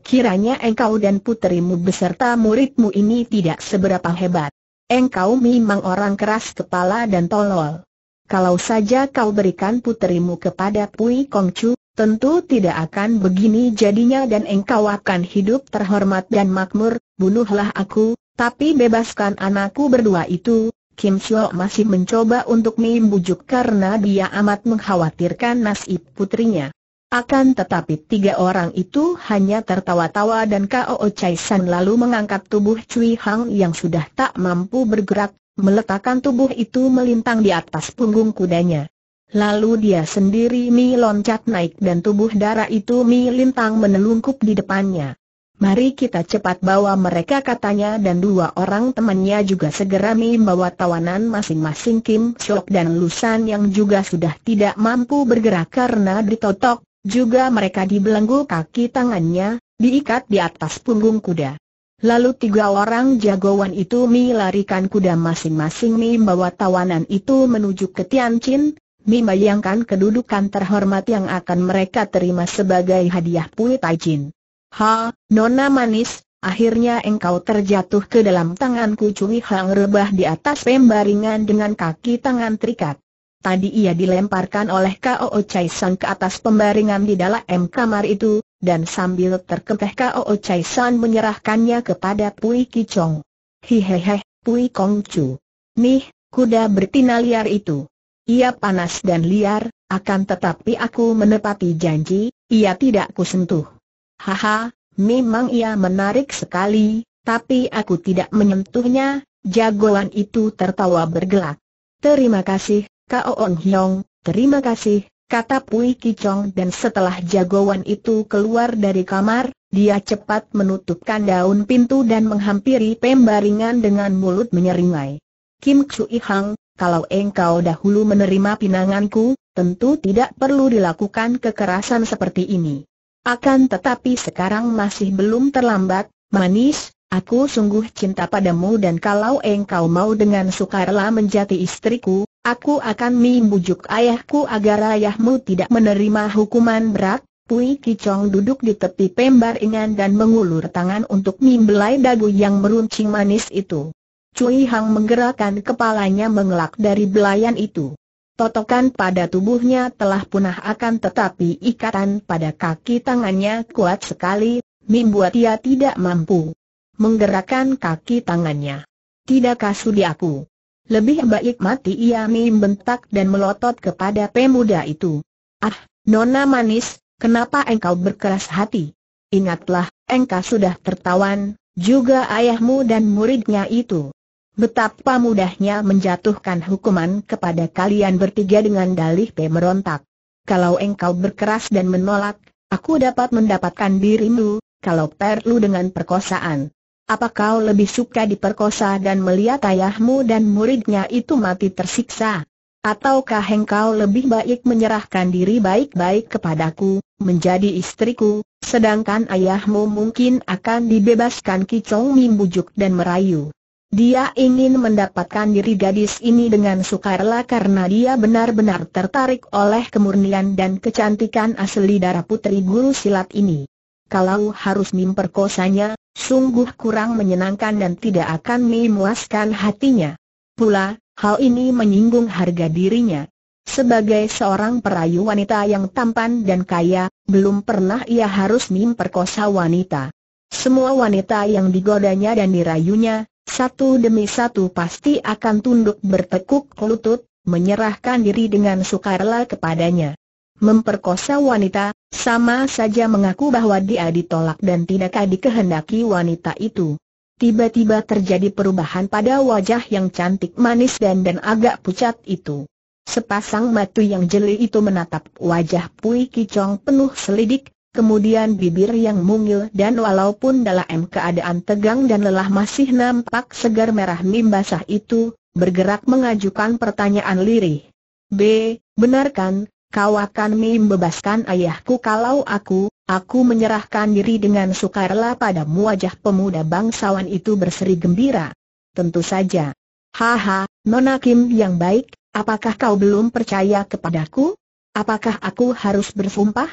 S1: Kiranya engkau dan putrimu beserta muridmu ini tidak seberapa hebat. Engkau memang orang keras kepala dan tolol. Kalau saja kau berikan puterimu kepada Pui Chu, tentu tidak akan begini jadinya dan engkau akan hidup terhormat dan makmur, bunuhlah aku, tapi bebaskan anakku berdua itu. Kim Sio masih mencoba untuk membujuk karena dia amat mengkhawatirkan nasib putrinya. Akan tetapi tiga orang itu hanya tertawa-tawa dan K.O. Chai San lalu mengangkat tubuh Cui Hang yang sudah tak mampu bergerak, meletakkan tubuh itu melintang di atas punggung kudanya. Lalu dia sendiri mi loncat naik dan tubuh darah itu mi lintang menelungkup di depannya. Mari kita cepat bawa mereka katanya dan dua orang temannya juga segera mi bawa tawanan masing-masing Kim Shok dan Lusan yang juga sudah tidak mampu bergerak karena ditotok juga mereka dibelenggu kaki tangannya, diikat di atas punggung kuda. Lalu tiga orang jagoan itu Mi larikan kuda masing-masing Mi membawa tawanan itu menuju ke Tianjin, Mi bayangkan kedudukan terhormat yang akan mereka terima sebagai hadiah Pui Taijin. Ha, Nona Manis, akhirnya engkau terjatuh ke dalam tanganku Cui Hang rebah di atas pembaringan dengan kaki tangan terikat. Tadi ia dilemparkan oleh K.O.O. Chai San ke atas pembaringan di dalam kamar itu, dan sambil terkekeh K.O.O. Chai San menyerahkannya kepada Pui Kichong. Hihehe, Pui Kong Chu. Nih, kuda bertina liar itu. Ia panas dan liar, akan tetapi aku menepati janji, ia tidak kusentuh. Haha, memang ia menarik sekali, tapi aku tidak menyentuhnya, jagoan itu tertawa bergelak. Terima kasih, Kao On Hyong, terima kasih, kata Pui Kicong dan setelah jagoan itu keluar dari kamar, dia cepat menutupkan daun pintu dan menghampiri pembaringan dengan mulut menyeringai. Kim Chui Hang, kalau engkau dahulu menerima pinanganku, tentu tidak perlu dilakukan kekerasan seperti ini. Akan tetapi sekarang masih belum terlambat, manis, aku sungguh cinta padamu dan kalau engkau mau dengan sukarela menjadi istriku, Aku akan membujuk ayahku agar ayahmu tidak menerima hukuman berat. Pui Kicong duduk di tepi pembaringan dan mengulur tangan untuk membelai dagu yang meruncing manis itu. Cui Hang menggerakkan kepalanya mengelak dari belayan itu. Totokan pada tubuhnya telah punah akan tetapi ikatan pada kaki tangannya kuat sekali, membuat ia tidak mampu menggerakkan kaki tangannya. Tidak kasudi aku. Lebih baik mati ia membentak dan melotot kepada pemuda itu. Ah, nona manis, kenapa engkau berkeras hati? Ingatlah, engkau sudah tertawan, juga ayahmu dan muridnya itu. Betapa mudahnya menjatuhkan hukuman kepada kalian bertiga dengan dalih pemberontak. Kalau engkau berkeras dan menolak, aku dapat mendapatkan dirimu, kalau perlu dengan perkosaan. Apa kau lebih suka diperkosa dan melihat ayahmu dan muridnya itu mati tersiksa? Ataukah engkau lebih baik menyerahkan diri baik-baik kepadaku, menjadi istriku, sedangkan ayahmu mungkin akan dibebaskan Kicong membujuk dan merayu. Dia ingin mendapatkan diri gadis ini dengan sukarela karena dia benar-benar tertarik oleh kemurnian dan kecantikan asli darah putri guru silat ini kalau harus memperkosanya, sungguh kurang menyenangkan dan tidak akan memuaskan hatinya. Pula, hal ini menyinggung harga dirinya. Sebagai seorang perayu wanita yang tampan dan kaya, belum pernah ia harus memperkosa wanita. Semua wanita yang digodanya dan dirayunya, satu demi satu pasti akan tunduk bertekuk lutut, menyerahkan diri dengan sukarela kepadanya memperkosa wanita, sama saja mengaku bahwa dia ditolak dan tidakkah dikehendaki wanita itu. Tiba-tiba terjadi perubahan pada wajah yang cantik manis dan dan agak pucat itu. Sepasang mata yang jeli itu menatap wajah Pui Kicong penuh selidik, kemudian bibir yang mungil dan walaupun dalam keadaan tegang dan lelah masih nampak segar merah mim basah itu, bergerak mengajukan pertanyaan lirih. B. Benarkan, kau akan membebaskan ayahku kalau aku, aku menyerahkan diri dengan sukarela padamu wajah pemuda bangsawan itu berseri gembira. Tentu saja. Haha, Nona Kim yang baik, apakah kau belum percaya kepadaku? Apakah aku harus bersumpah?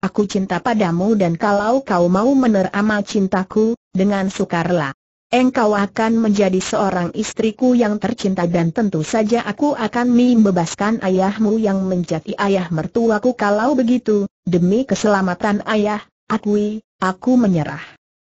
S1: Aku cinta padamu dan kalau kau mau menerima cintaku, dengan sukarela engkau akan menjadi seorang istriku yang tercinta dan tentu saja aku akan membebaskan ayahmu yang menjadi ayah mertuaku kalau begitu, demi keselamatan ayah, akui, aku menyerah.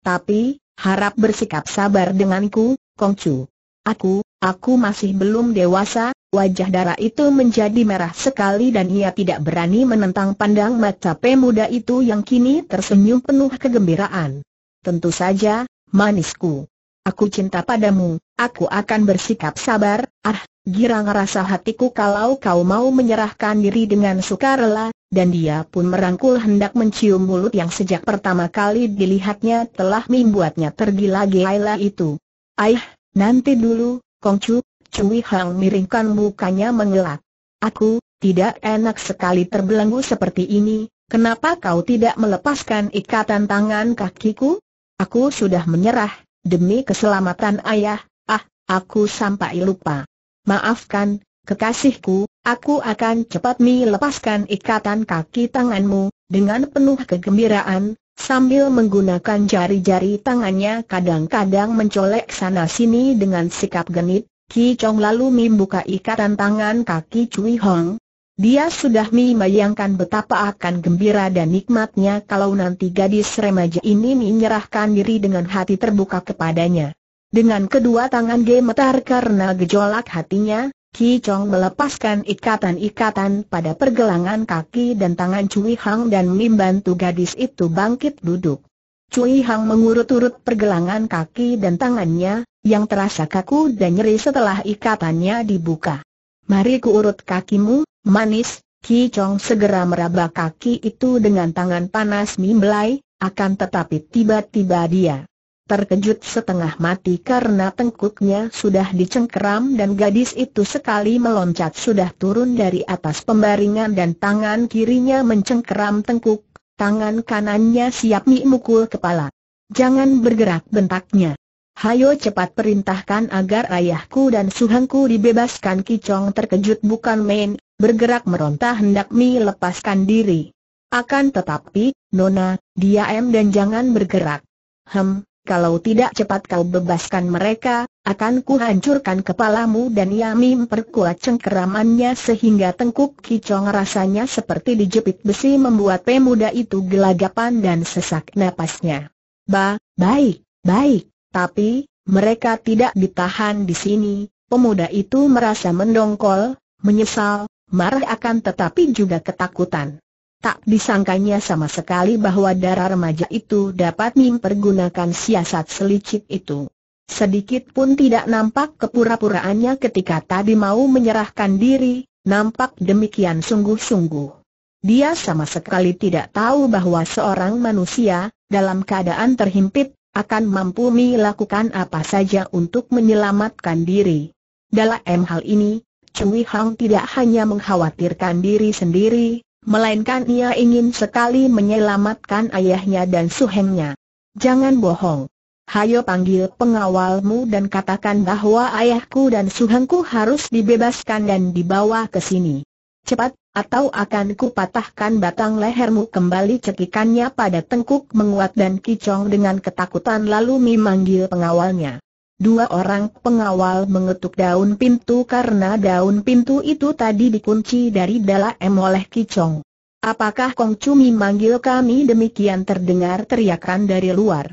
S1: Tapi, harap bersikap sabar denganku, Kongcu. Aku, aku masih belum dewasa, wajah darah itu menjadi merah sekali dan ia tidak berani menentang pandang mata pemuda itu yang kini tersenyum penuh kegembiraan. Tentu saja, manisku. Aku cinta padamu, aku akan bersikap sabar, ah, girang rasa hatiku kalau kau mau menyerahkan diri dengan sukarela, dan dia pun merangkul hendak mencium mulut yang sejak pertama kali dilihatnya telah membuatnya tergila-gila itu. Aih, nanti dulu, Kongcu, Cui Hang miringkan mukanya mengelak. Aku, tidak enak sekali terbelenggu seperti ini, kenapa kau tidak melepaskan ikatan tangan kakiku? Aku sudah menyerah, demi keselamatan ayah, ah, aku sampai lupa. Maafkan, kekasihku, aku akan cepat melepaskan ikatan kaki tanganmu, dengan penuh kegembiraan, sambil menggunakan jari-jari tangannya kadang-kadang mencolek sana-sini dengan sikap genit, Ki Chong lalu membuka ikatan tangan kaki Cui Hong, dia sudah membayangkan betapa akan gembira dan nikmatnya kalau nanti gadis remaja ini menyerahkan diri dengan hati terbuka kepadanya. Dengan kedua tangan gemetar karena gejolak hatinya, Ki Chong melepaskan ikatan-ikatan pada pergelangan kaki dan tangan Cui Hang dan membantu gadis itu bangkit duduk. Cui Hang mengurut-urut pergelangan kaki dan tangannya, yang terasa kaku dan nyeri setelah ikatannya dibuka. Mari kuurut kakimu, Manis, Ki Chong segera meraba kaki itu dengan tangan panas mimblai, akan tetapi tiba-tiba dia terkejut setengah mati karena tengkuknya sudah dicengkeram dan gadis itu sekali meloncat sudah turun dari atas pembaringan dan tangan kirinya mencengkeram tengkuk, tangan kanannya siap mukul kepala. Jangan bergerak bentaknya. Hayo cepat perintahkan agar ayahku dan suhanku dibebaskan Kicong terkejut bukan main, bergerak meronta hendak melepaskan diri. Akan tetapi, Nona, dia diam dan jangan bergerak. Hem, kalau tidak cepat kau bebaskan mereka, akan kuhancurkan kepalamu dan Yami memperkuat cengkeramannya sehingga tengkuk Kicong rasanya seperti dijepit besi membuat pemuda itu gelagapan dan sesak napasnya. Ba, baik, baik. Tapi, mereka tidak ditahan di sini, pemuda itu merasa mendongkol, menyesal, marah akan tetapi juga ketakutan. Tak disangkanya sama sekali bahwa darah remaja itu dapat mempergunakan siasat selicik itu. Sedikit pun tidak nampak kepura-puraannya ketika tadi mau menyerahkan diri, nampak demikian sungguh-sungguh. Dia sama sekali tidak tahu bahwa seorang manusia, dalam keadaan terhimpit, akan mampu melakukan apa saja untuk menyelamatkan diri. Dalam hal ini, Cui Hang tidak hanya mengkhawatirkan diri sendiri, melainkan ia ingin sekali menyelamatkan ayahnya dan suhengnya. Jangan bohong. Hayo panggil pengawalmu dan katakan bahwa ayahku dan suhengku harus dibebaskan dan dibawa ke sini. Cepat, atau akan kupatahkan batang lehermu kembali cekikannya pada tengkuk menguat dan kicong dengan ketakutan lalu memanggil pengawalnya. Dua orang pengawal mengetuk daun pintu karena daun pintu itu tadi dikunci dari dalam oleh kicong. Apakah Kong memanggil memanggil kami demikian terdengar teriakan dari luar.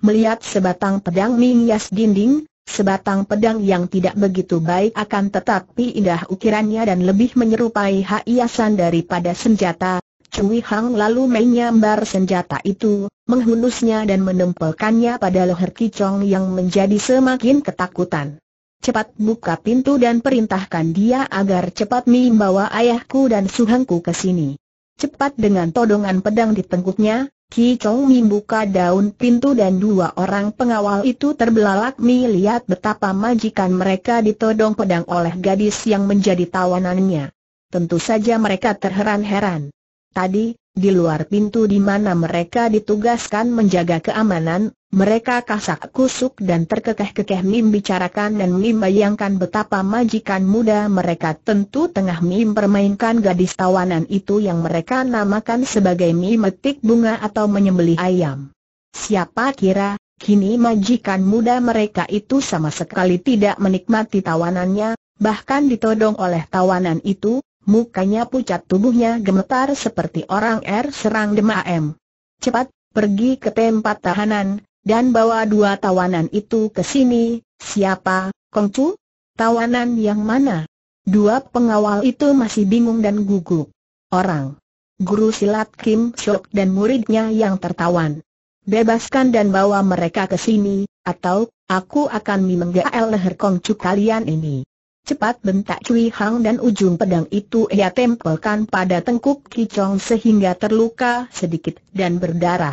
S1: Melihat sebatang pedang Ming Yas dinding, Sebatang pedang yang tidak begitu baik akan tetapi indah ukirannya dan lebih menyerupai hiasan daripada senjata. Cui Hang lalu menyambar senjata itu, menghunusnya dan menempelkannya pada leher Kicong yang menjadi semakin ketakutan. Cepat buka pintu dan perintahkan dia agar cepat membawa ayahku dan suhangku ke sini. Cepat dengan todongan pedang di tengkuknya, Ki Chou membuka daun pintu dan dua orang pengawal itu terbelalak melihat betapa majikan mereka ditodong pedang oleh gadis yang menjadi tawanannya. Tentu saja mereka terheran-heran. Tadi, di luar pintu di mana mereka ditugaskan menjaga keamanan, mereka kasak kusuk dan terkekeh-kekeh membicarakan dan membayangkan betapa majikan muda mereka tentu tengah mempermainkan gadis tawanan itu yang mereka namakan sebagai mimetik bunga atau menyembelih ayam. Siapa kira, kini majikan muda mereka itu sama sekali tidak menikmati tawanannya, bahkan ditodong oleh tawanan itu, Mukanya pucat tubuhnya gemetar seperti orang er serang demam. Cepat, pergi ke tempat tahanan, dan bawa dua tawanan itu ke sini. Siapa, Kongcu? Tawanan yang mana? Dua pengawal itu masih bingung dan gugup. Orang. Guru silat Kim Shok dan muridnya yang tertawan. Bebaskan dan bawa mereka ke sini, atau, aku akan memenggal leher Kongcu kalian ini. Cepat bentak Cui Hang dan ujung pedang itu ia tempelkan pada tengkuk Kicong sehingga terluka sedikit dan berdarah.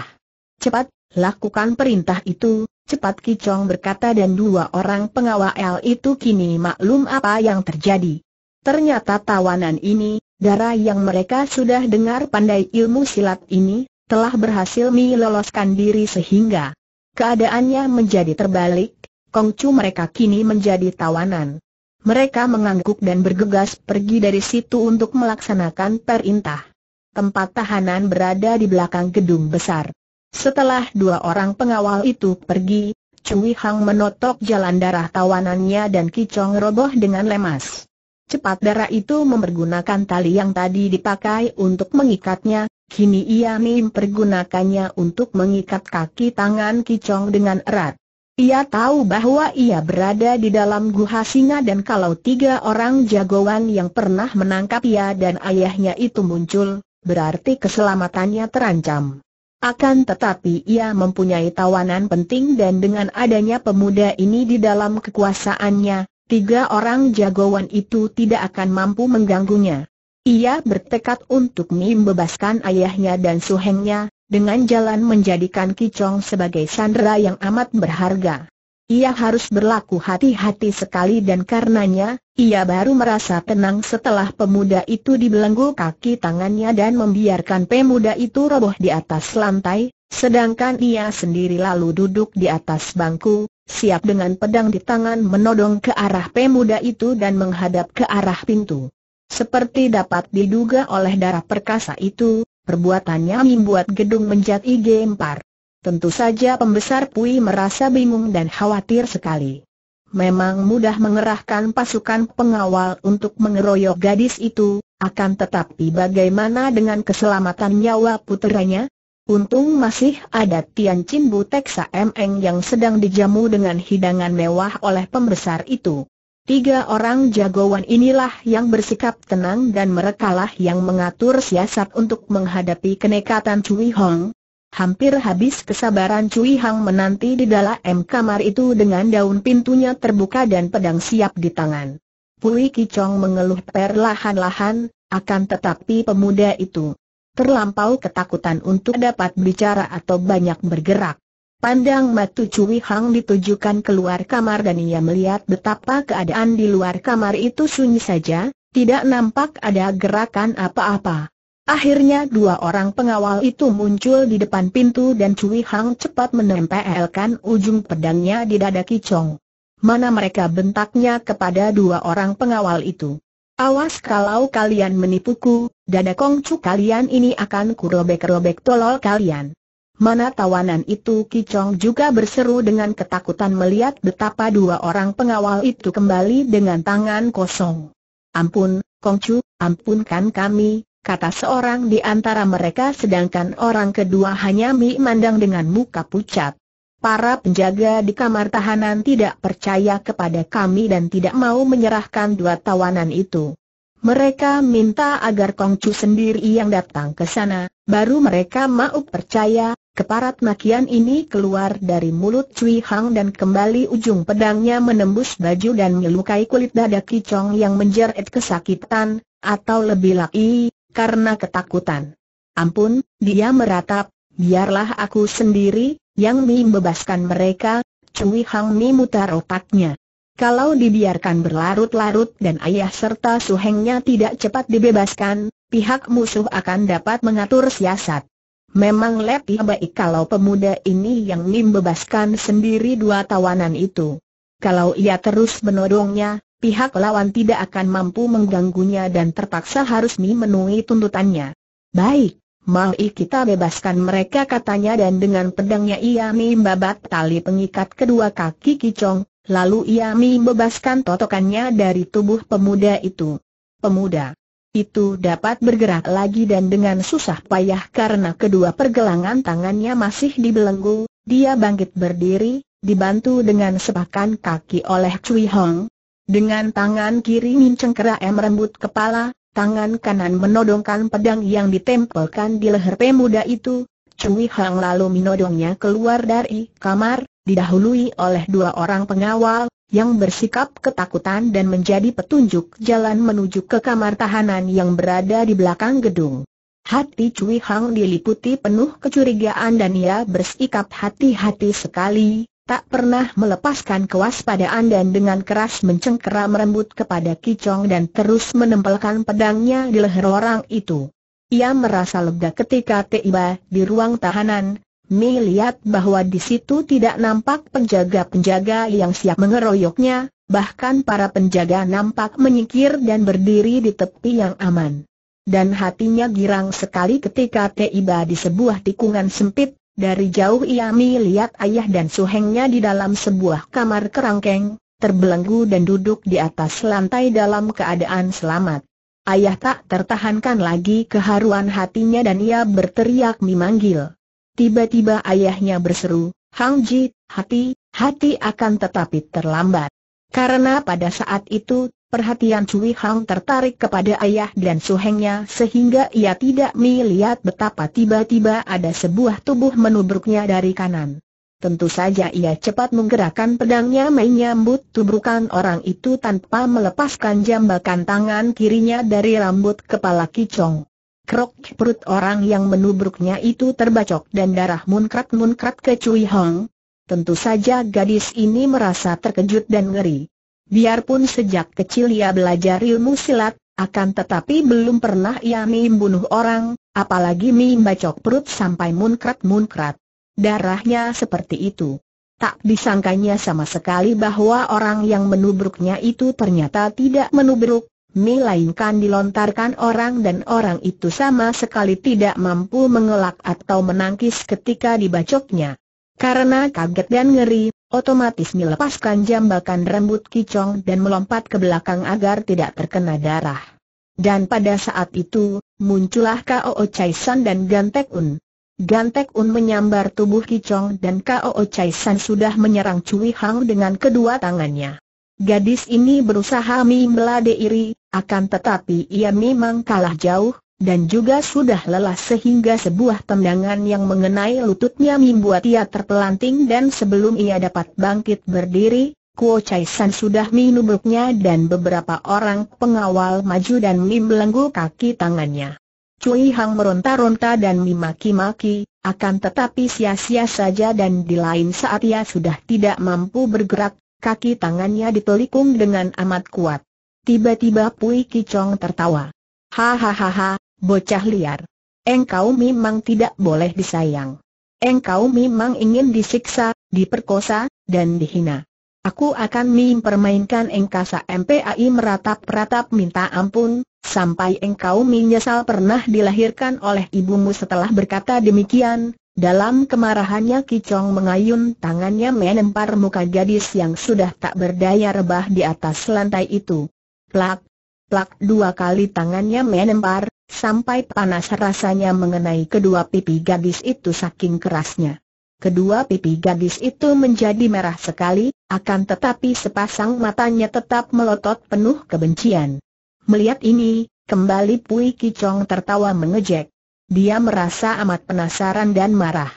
S1: Cepat, lakukan perintah itu, cepat Kicong berkata dan dua orang pengawal itu kini maklum apa yang terjadi. Ternyata tawanan ini, darah yang mereka sudah dengar pandai ilmu silat ini, telah berhasil meloloskan diri sehingga keadaannya menjadi terbalik, Kongcu mereka kini menjadi tawanan mereka mengangguk dan bergegas pergi dari situ untuk melaksanakan perintah. Tempat tahanan berada di belakang gedung besar. Setelah dua orang pengawal itu pergi, Cui Hang menotok jalan darah tawanannya dan Kicong roboh dengan lemas. Cepat darah itu mempergunakan tali yang tadi dipakai untuk mengikatnya, kini ia mempergunakannya untuk mengikat kaki tangan Kicong dengan erat. Ia tahu bahwa ia berada di dalam guha singa dan kalau tiga orang jagoan yang pernah menangkap ia dan ayahnya itu muncul, berarti keselamatannya terancam. Akan tetapi ia mempunyai tawanan penting dan dengan adanya pemuda ini di dalam kekuasaannya, tiga orang jagoan itu tidak akan mampu mengganggunya. Ia bertekad untuk membebaskan ayahnya dan suhengnya, dengan jalan menjadikan Kicong sebagai sandera yang amat berharga. Ia harus berlaku hati-hati sekali dan karenanya, ia baru merasa tenang setelah pemuda itu dibelenggu kaki tangannya dan membiarkan pemuda itu roboh di atas lantai, sedangkan ia sendiri lalu duduk di atas bangku, siap dengan pedang di tangan menodong ke arah pemuda itu dan menghadap ke arah pintu. Seperti dapat diduga oleh darah perkasa itu, perbuatannya membuat gedung menjadi gempar. Tentu saja pembesar Pui merasa bingung dan khawatir sekali. Memang mudah mengerahkan pasukan pengawal untuk mengeroyok gadis itu, akan tetapi bagaimana dengan keselamatan nyawa putranya? Untung masih ada Tian Chin Butek Meng yang sedang dijamu dengan hidangan mewah oleh pembesar itu. Tiga orang jagoan inilah yang bersikap tenang dan merekalah yang mengatur siasat untuk menghadapi kenekatan Cui Hong. Hampir habis kesabaran Cui Hong menanti di dalam kamar itu dengan daun pintunya terbuka dan pedang siap di tangan. Pui Kicong mengeluh perlahan-lahan, akan tetapi pemuda itu terlampau ketakutan untuk dapat bicara atau banyak bergerak. Pandang Matu Cui Hang ditujukan keluar kamar dan ia melihat betapa keadaan di luar kamar itu sunyi saja, tidak nampak ada gerakan apa-apa. Akhirnya dua orang pengawal itu muncul di depan pintu dan Cui Hang cepat menempelkan ujung pedangnya di dada Kicong. Mana mereka bentaknya kepada dua orang pengawal itu. Awas kalau kalian menipuku, dada kongcu kalian ini akan kurobek-robek tolol kalian. Mana tawanan itu Kicong juga berseru dengan ketakutan melihat betapa dua orang pengawal itu kembali dengan tangan kosong. Ampun, Kongcu, ampunkan kami, kata seorang di antara mereka sedangkan orang kedua hanya mi mandang dengan muka pucat. Para penjaga di kamar tahanan tidak percaya kepada kami dan tidak mau menyerahkan dua tawanan itu. Mereka minta agar Kongcu sendiri yang datang ke sana, baru mereka mau percaya, Keparat makian ini keluar dari mulut Cui Hang dan kembali ujung pedangnya menembus baju dan melukai kulit dada Kicong yang menjerit kesakitan, atau lebih lagi, karena ketakutan. Ampun, dia meratap, biarlah aku sendiri, yang membebaskan mereka, Cui Hang memutar otaknya. Kalau dibiarkan berlarut-larut dan ayah serta suhengnya tidak cepat dibebaskan, pihak musuh akan dapat mengatur siasat. Memang lebih ya baik kalau pemuda ini yang membebaskan sendiri dua tawanan itu. Kalau ia terus menodongnya, pihak lawan tidak akan mampu mengganggunya dan terpaksa harus memenuhi tuntutannya. Baik, mari kita bebaskan mereka katanya dan dengan pedangnya ia membabat tali pengikat kedua kaki Kicong, lalu ia membebaskan totokannya dari tubuh pemuda itu. Pemuda itu dapat bergerak lagi dan dengan susah payah karena kedua pergelangan tangannya masih dibelenggu, dia bangkit berdiri, dibantu dengan sepakan kaki oleh Cui Hong. Dengan tangan kiri Minceng M merembut kepala, tangan kanan menodongkan pedang yang ditempelkan di leher pemuda itu, Cui Hong lalu menodongnya keluar dari kamar, didahului oleh dua orang pengawal, yang bersikap ketakutan dan menjadi petunjuk jalan menuju ke kamar tahanan yang berada di belakang gedung. Hati Cui Hang diliputi penuh kecurigaan dan ia bersikap hati-hati sekali, tak pernah melepaskan kewaspadaan dan dengan keras mencengkeram merembut kepada Kicong dan terus menempelkan pedangnya di leher orang itu. Ia merasa lega ketika tiba di ruang tahanan, Mi lihat bahwa di situ tidak nampak penjaga-penjaga yang siap mengeroyoknya, bahkan para penjaga nampak menyingkir dan berdiri di tepi yang aman. Dan hatinya girang sekali ketika tiba di sebuah tikungan sempit, dari jauh ia melihat ayah dan suhengnya di dalam sebuah kamar kerangkeng, terbelenggu dan duduk di atas lantai dalam keadaan selamat. Ayah tak tertahankan lagi keharuan hatinya dan ia berteriak memanggil. Tiba-tiba ayahnya berseru, Hang Ji, hati, hati akan tetapi terlambat. Karena pada saat itu, perhatian Cui Hang tertarik kepada ayah dan suhengnya sehingga ia tidak melihat betapa tiba-tiba ada sebuah tubuh menubruknya dari kanan. Tentu saja ia cepat menggerakkan pedangnya menyambut tubrukan orang itu tanpa melepaskan jambakan tangan kirinya dari rambut kepala Kicong. Krok perut orang yang menubruknya itu terbacok dan darah munkrat-munkrat ke Cui Hong. Tentu saja gadis ini merasa terkejut dan ngeri. Biarpun sejak kecil ia belajar ilmu silat, akan tetapi belum pernah ia membunuh orang, apalagi membacok perut sampai munkrat-munkrat. Darahnya seperti itu. Tak disangkanya sama sekali bahwa orang yang menubruknya itu ternyata tidak menubruk, melainkan dilontarkan orang dan orang itu sama sekali tidak mampu mengelak atau menangkis ketika dibacoknya. Karena kaget dan ngeri, otomatis melepaskan jambakan rambut kicong dan melompat ke belakang agar tidak terkena darah. Dan pada saat itu, muncullah K.O.O. Chai San dan Gantek Un. Gantek Un menyambar tubuh kicong dan K.O.O. Chai San sudah menyerang Cui Hang dengan kedua tangannya. Gadis ini berusaha membelah diri, akan tetapi ia memang kalah jauh, dan juga sudah lelah sehingga sebuah tendangan yang mengenai lututnya membuat ia terpelanting dan sebelum ia dapat bangkit berdiri, Kuo Chai San sudah menubuknya dan beberapa orang pengawal maju dan membelenggu kaki tangannya. Cui Hang meronta-ronta dan memaki-maki, akan tetapi sia-sia saja dan di lain saat ia sudah tidak mampu bergerak, kaki tangannya ditelikung dengan amat kuat. Tiba-tiba Pui Kicong tertawa. Hahaha, bocah liar. Engkau memang tidak boleh disayang. Engkau memang ingin disiksa, diperkosa, dan dihina. Aku akan mempermainkan engkasa MPAI meratap-ratap minta ampun, sampai engkau menyesal pernah dilahirkan oleh ibumu setelah berkata demikian. Dalam kemarahannya Kicong mengayun tangannya menempar muka gadis yang sudah tak berdaya rebah di atas lantai itu. Plak, plak dua kali tangannya menempar, sampai panas rasanya mengenai kedua pipi gadis itu saking kerasnya. Kedua pipi gadis itu menjadi merah sekali, akan tetapi sepasang matanya tetap melotot penuh kebencian. Melihat ini, kembali Pui Kicong tertawa mengejek. Dia merasa amat penasaran dan marah.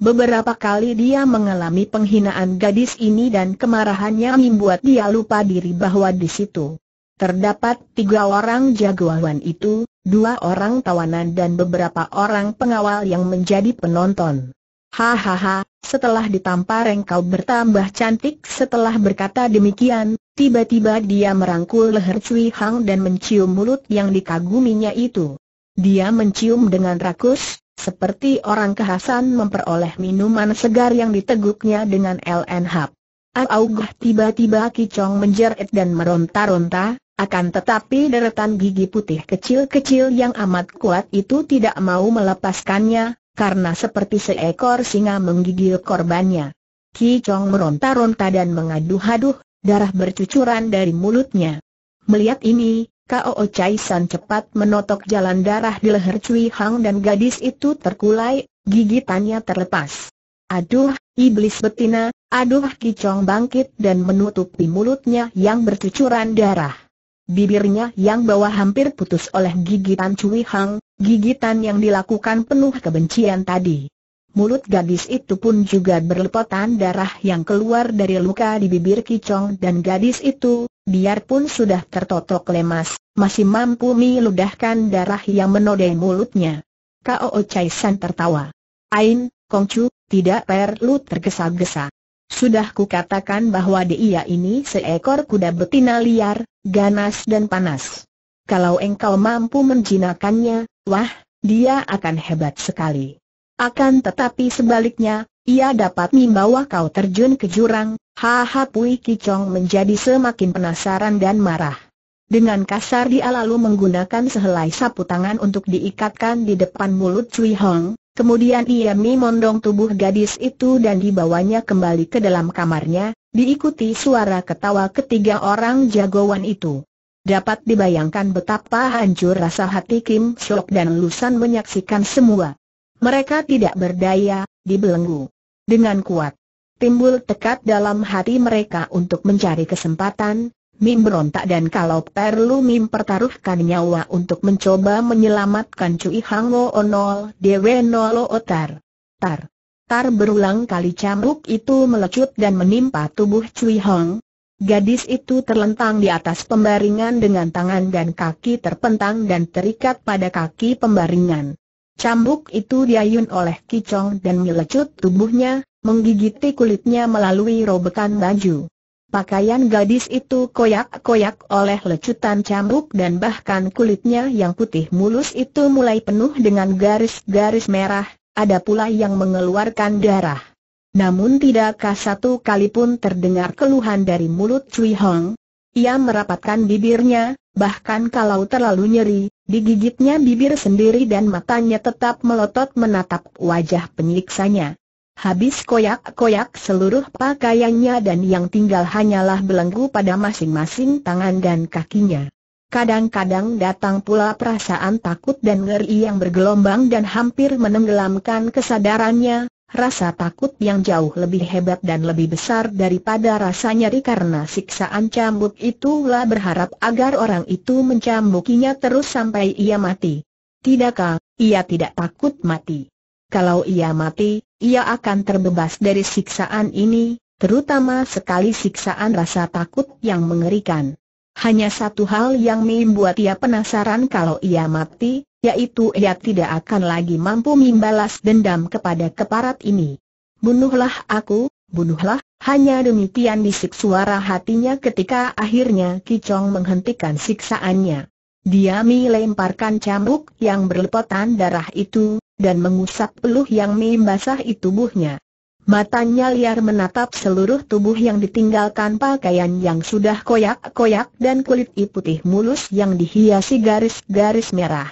S1: Beberapa kali dia mengalami penghinaan gadis ini dan kemarahannya membuat dia lupa diri bahwa di situ Terdapat tiga orang jagoan itu, dua orang tawanan dan beberapa orang pengawal yang menjadi penonton. Hahaha, setelah ditampar engkau bertambah cantik setelah berkata demikian, tiba-tiba dia merangkul leher Cui Hang dan mencium mulut yang dikaguminya itu. Dia mencium dengan rakus, seperti orang kehasan memperoleh minuman segar yang diteguknya dengan LN Hap. Augah tiba-tiba Kicong menjerit dan meronta-ronta, akan tetapi deretan gigi putih kecil-kecil yang amat kuat itu tidak mau melepaskannya, karena seperti seekor singa menggigil korbannya. Ki Chong meronta-ronta dan mengaduh-aduh, darah bercucuran dari mulutnya. Melihat ini, Kao Chai San cepat menotok jalan darah di leher Cui Hang dan gadis itu terkulai, gigitannya terlepas. Aduh, iblis betina, aduh Ki Chong bangkit dan menutupi mulutnya yang bercucuran darah. Bibirnya yang bawah hampir putus oleh gigitan Cui Hang, gigitan yang dilakukan penuh kebencian tadi. Mulut gadis itu pun juga berlepotan darah yang keluar dari luka di bibir Kicong dan gadis itu, biarpun sudah tertotok lemas, masih mampu meludahkan darah yang menodai mulutnya. Kao Chai San tertawa. Ain, Kong Chu, tidak perlu tergesa-gesa. Sudah kukatakan bahwa dia ini seekor kuda betina liar, ganas dan panas. Kalau engkau mampu menjinakannya, wah, dia akan hebat sekali. Akan tetapi sebaliknya, ia dapat membawa kau terjun ke jurang, haha Pui Kicong menjadi semakin penasaran dan marah. Dengan kasar dia lalu menggunakan sehelai sapu tangan untuk diikatkan di depan mulut Cui Hong, Kemudian ia memondong tubuh gadis itu dan dibawanya kembali ke dalam kamarnya, diikuti suara ketawa ketiga orang jagoan itu. Dapat dibayangkan betapa hancur rasa hati Kim Sok dan Lusan menyaksikan semua. Mereka tidak berdaya, dibelenggu. Dengan kuat, timbul tekad dalam hati mereka untuk mencari kesempatan, Mim berontak dan kalau perlu Mim pertaruhkan nyawa untuk mencoba menyelamatkan Cui Hango Onol Dewe Nolo Otar. Tar. Tar berulang kali cambuk itu melecut dan menimpa tubuh Cui Hang. Gadis itu terlentang di atas pembaringan dengan tangan dan kaki terpentang dan terikat pada kaki pembaringan. Cambuk itu diayun oleh Kicong dan melecut tubuhnya, menggigiti kulitnya melalui robekan baju. Pakaian gadis itu koyak-koyak oleh lecutan cambuk dan bahkan kulitnya yang putih mulus itu mulai penuh dengan garis-garis merah, ada pula yang mengeluarkan darah. Namun tidakkah satu kali pun terdengar keluhan dari mulut Cui Hong? Ia merapatkan bibirnya, bahkan kalau terlalu nyeri, digigitnya bibir sendiri dan matanya tetap melotot menatap wajah penyiksanya habis koyak-koyak seluruh pakaiannya dan yang tinggal hanyalah belenggu pada masing-masing tangan dan kakinya. Kadang-kadang datang pula perasaan takut dan ngeri yang bergelombang dan hampir menenggelamkan kesadarannya, rasa takut yang jauh lebih hebat dan lebih besar daripada rasa nyeri karena siksaan cambuk itulah berharap agar orang itu mencambukinya terus sampai ia mati. Tidakkah, ia tidak takut mati. Kalau ia mati, ia akan terbebas dari siksaan ini, terutama sekali siksaan rasa takut yang mengerikan. Hanya satu hal yang membuat ia penasaran kalau ia mati, yaitu ia tidak akan lagi mampu membalas dendam kepada keparat ini. Bunuhlah aku, bunuhlah, hanya demikian bisik suara hatinya ketika akhirnya Kicong menghentikan siksaannya. Dia melemparkan cambuk yang berlepotan darah itu, dan mengusap peluh yang membasah membasahi tubuhnya. Matanya liar menatap seluruh tubuh yang ditinggalkan pakaian yang sudah koyak-koyak dan kulit putih mulus yang dihiasi garis-garis merah.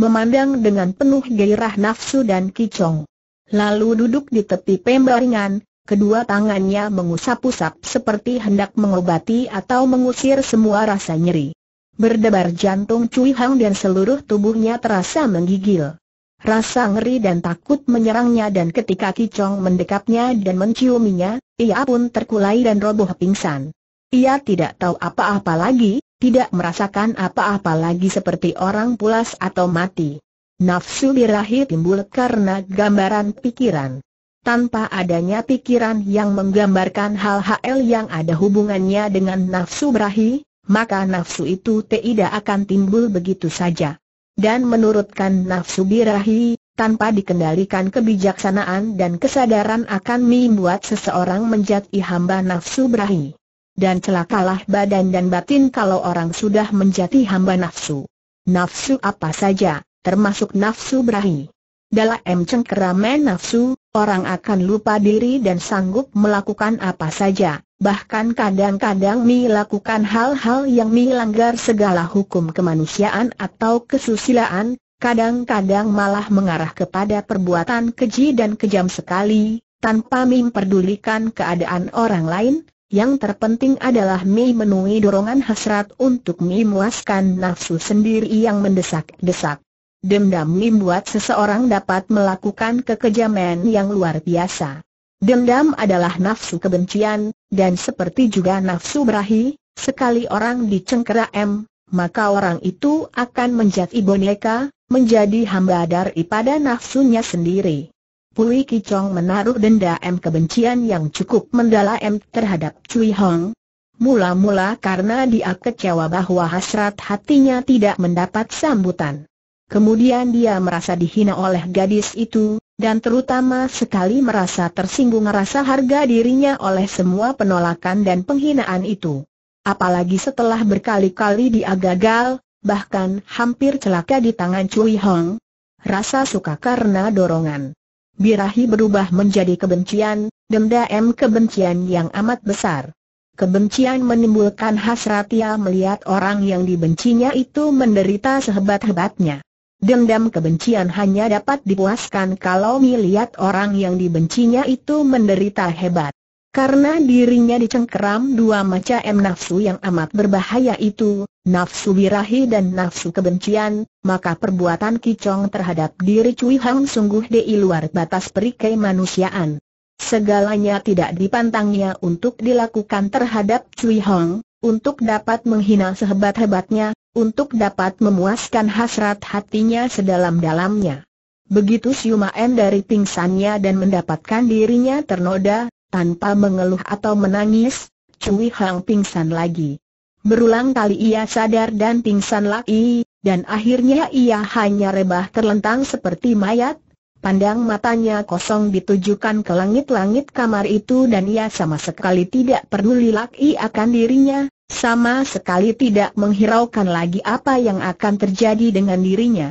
S1: Memandang dengan penuh gairah nafsu dan kicong. Lalu duduk di tepi pembaringan, kedua tangannya mengusap-usap seperti hendak mengobati atau mengusir semua rasa nyeri. Berdebar jantung Cui Hang dan seluruh tubuhnya terasa menggigil. Rasa ngeri dan takut menyerangnya dan ketika Kicong mendekapnya dan menciuminya, ia pun terkulai dan roboh pingsan. Ia tidak tahu apa-apa lagi, tidak merasakan apa-apa lagi seperti orang pulas atau mati. Nafsu birahi timbul karena gambaran pikiran. Tanpa adanya pikiran yang menggambarkan hal-hal yang ada hubungannya dengan nafsu birahi, maka nafsu itu tidak akan timbul begitu saja dan menurutkan nafsu birahi, tanpa dikendalikan kebijaksanaan dan kesadaran akan membuat seseorang menjadi hamba nafsu birahi. Dan celakalah badan dan batin kalau orang sudah menjadi hamba nafsu. Nafsu apa saja, termasuk nafsu birahi. Dalam cengkeraman nafsu, orang akan lupa diri dan sanggup melakukan apa saja, Bahkan kadang-kadang Mi lakukan hal-hal yang Mi langgar segala hukum kemanusiaan atau kesusilaan, kadang-kadang malah mengarah kepada perbuatan keji dan kejam sekali, tanpa Mi memperdulikan keadaan orang lain, yang terpenting adalah Mi menuhi dorongan hasrat untuk Mi muaskan nafsu sendiri yang mendesak-desak. Dendam Mi buat seseorang dapat melakukan kekejaman yang luar biasa. Dendam adalah nafsu kebencian, dan seperti juga nafsu berahi, sekali orang dicengkera M, maka orang itu akan menjadi boneka, menjadi hamba pada nafsunya sendiri. Pui Kicong menaruh denda M kebencian yang cukup mendalam M terhadap Cui Hong. Mula-mula karena dia kecewa bahwa hasrat hatinya tidak mendapat sambutan. Kemudian dia merasa dihina oleh gadis itu, dan terutama sekali merasa tersinggung rasa harga dirinya oleh semua penolakan dan penghinaan itu. Apalagi setelah berkali-kali dia gagal, bahkan hampir celaka di tangan Cui Hong. Rasa suka karena dorongan. Birahi berubah menjadi kebencian, dendam kebencian yang amat besar. Kebencian menimbulkan hasrat ia melihat orang yang dibencinya itu menderita sehebat-hebatnya. Dendam kebencian hanya dapat dipuaskan kalau melihat orang yang dibencinya itu menderita hebat. Karena dirinya dicengkeram dua macam nafsu yang amat berbahaya itu, nafsu birahi dan nafsu kebencian, maka perbuatan kicong terhadap diri Cui Hang sungguh di luar batas perikai manusiaan. Segalanya tidak dipantangnya untuk dilakukan terhadap Cui Hong untuk dapat menghina sehebat-hebatnya, untuk dapat memuaskan hasrat hatinya sedalam-dalamnya. Begitu Siumaen dari pingsannya dan mendapatkan dirinya ternoda, tanpa mengeluh atau menangis, Cui Hang pingsan lagi. Berulang kali ia sadar dan pingsan lagi, dan akhirnya ia hanya rebah terlentang seperti mayat, Pandang matanya kosong ditujukan ke langit-langit kamar itu dan ia sama sekali tidak peduli lagi akan dirinya, sama sekali tidak menghiraukan lagi apa yang akan terjadi dengan dirinya.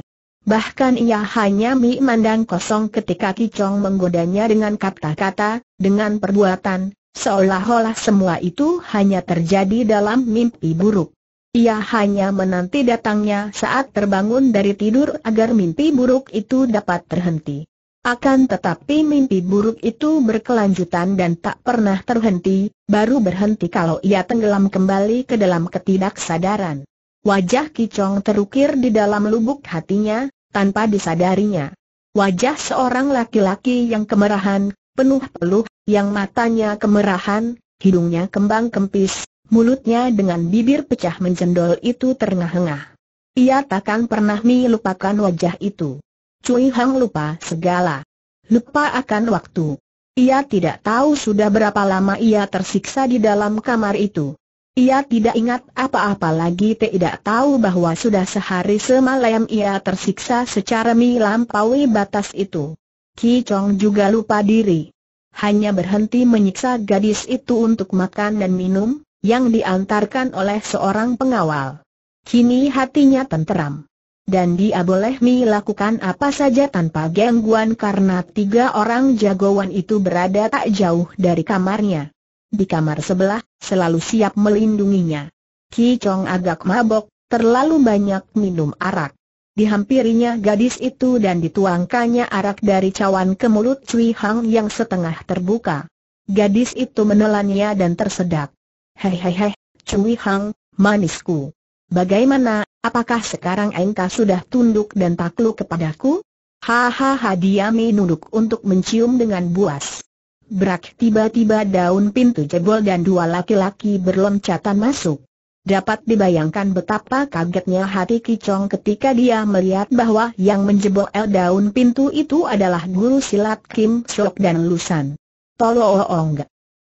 S1: Bahkan ia hanya memandang kosong ketika Kicong menggodanya dengan kata-kata, dengan perbuatan, seolah-olah semua itu hanya terjadi dalam mimpi buruk. Ia hanya menanti datangnya saat terbangun dari tidur agar mimpi buruk itu dapat terhenti. Akan tetapi mimpi buruk itu berkelanjutan dan tak pernah terhenti, baru berhenti kalau ia tenggelam kembali ke dalam ketidaksadaran. Wajah Kicong terukir di dalam lubuk hatinya, tanpa disadarinya. Wajah seorang laki-laki yang kemerahan, penuh peluh, yang matanya kemerahan, hidungnya kembang kempis, mulutnya dengan bibir pecah menjendol itu terengah-engah. Ia takkan pernah melupakan wajah itu. Cui Hang lupa segala. Lupa akan waktu. Ia tidak tahu sudah berapa lama ia tersiksa di dalam kamar itu. Ia tidak ingat apa-apa lagi tidak tahu bahwa sudah sehari semalam ia tersiksa secara melampaui batas itu. Ki Chong juga lupa diri. Hanya berhenti menyiksa gadis itu untuk makan dan minum, yang diantarkan oleh seorang pengawal. Kini hatinya tenteram dan dia boleh melakukan apa saja tanpa gangguan karena tiga orang jagoan itu berada tak jauh dari kamarnya. Di kamar sebelah, selalu siap melindunginya. Ki Chong agak mabok, terlalu banyak minum arak. Dihampirinya gadis itu dan dituangkannya arak dari cawan ke mulut Cui Hang yang setengah terbuka. Gadis itu menelannya dan tersedak. Hei hei hei, Cui Hang, manisku. Bagaimana, apakah sekarang engkau sudah tunduk dan takluk kepadaku? Hahaha dia menunduk untuk mencium dengan buas. Brak tiba-tiba daun pintu jebol dan dua laki-laki berloncatan masuk. Dapat dibayangkan betapa kagetnya hati Kicong ketika dia melihat bahwa yang menjebol el daun pintu itu adalah guru silat Kim Sok dan Lusan. tolong,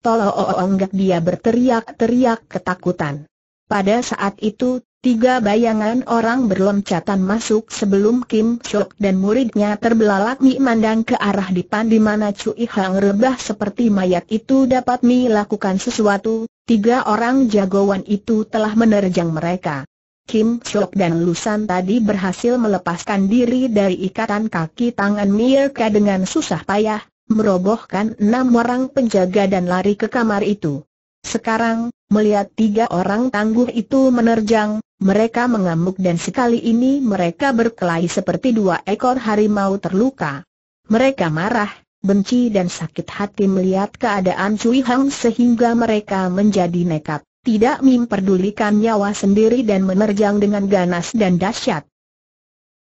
S1: tolong, dia berteriak-teriak ketakutan. Pada saat itu, Tiga bayangan orang berloncatan masuk sebelum Kim Chok dan muridnya terbelalak Mi mandang ke arah depan di mana Cui Hang rebah seperti mayat itu dapat Mi lakukan sesuatu, tiga orang jagoan itu telah menerjang mereka. Kim Chok dan Lusan tadi berhasil melepaskan diri dari ikatan kaki tangan Mirka dengan susah payah, merobohkan enam orang penjaga dan lari ke kamar itu. Sekarang, melihat tiga orang tangguh itu menerjang, mereka mengamuk dan sekali ini mereka berkelahi seperti dua ekor harimau terluka. Mereka marah, benci dan sakit hati melihat keadaan Cui Hang sehingga mereka menjadi nekat, tidak memperdulikan nyawa sendiri dan menerjang dengan ganas dan dahsyat.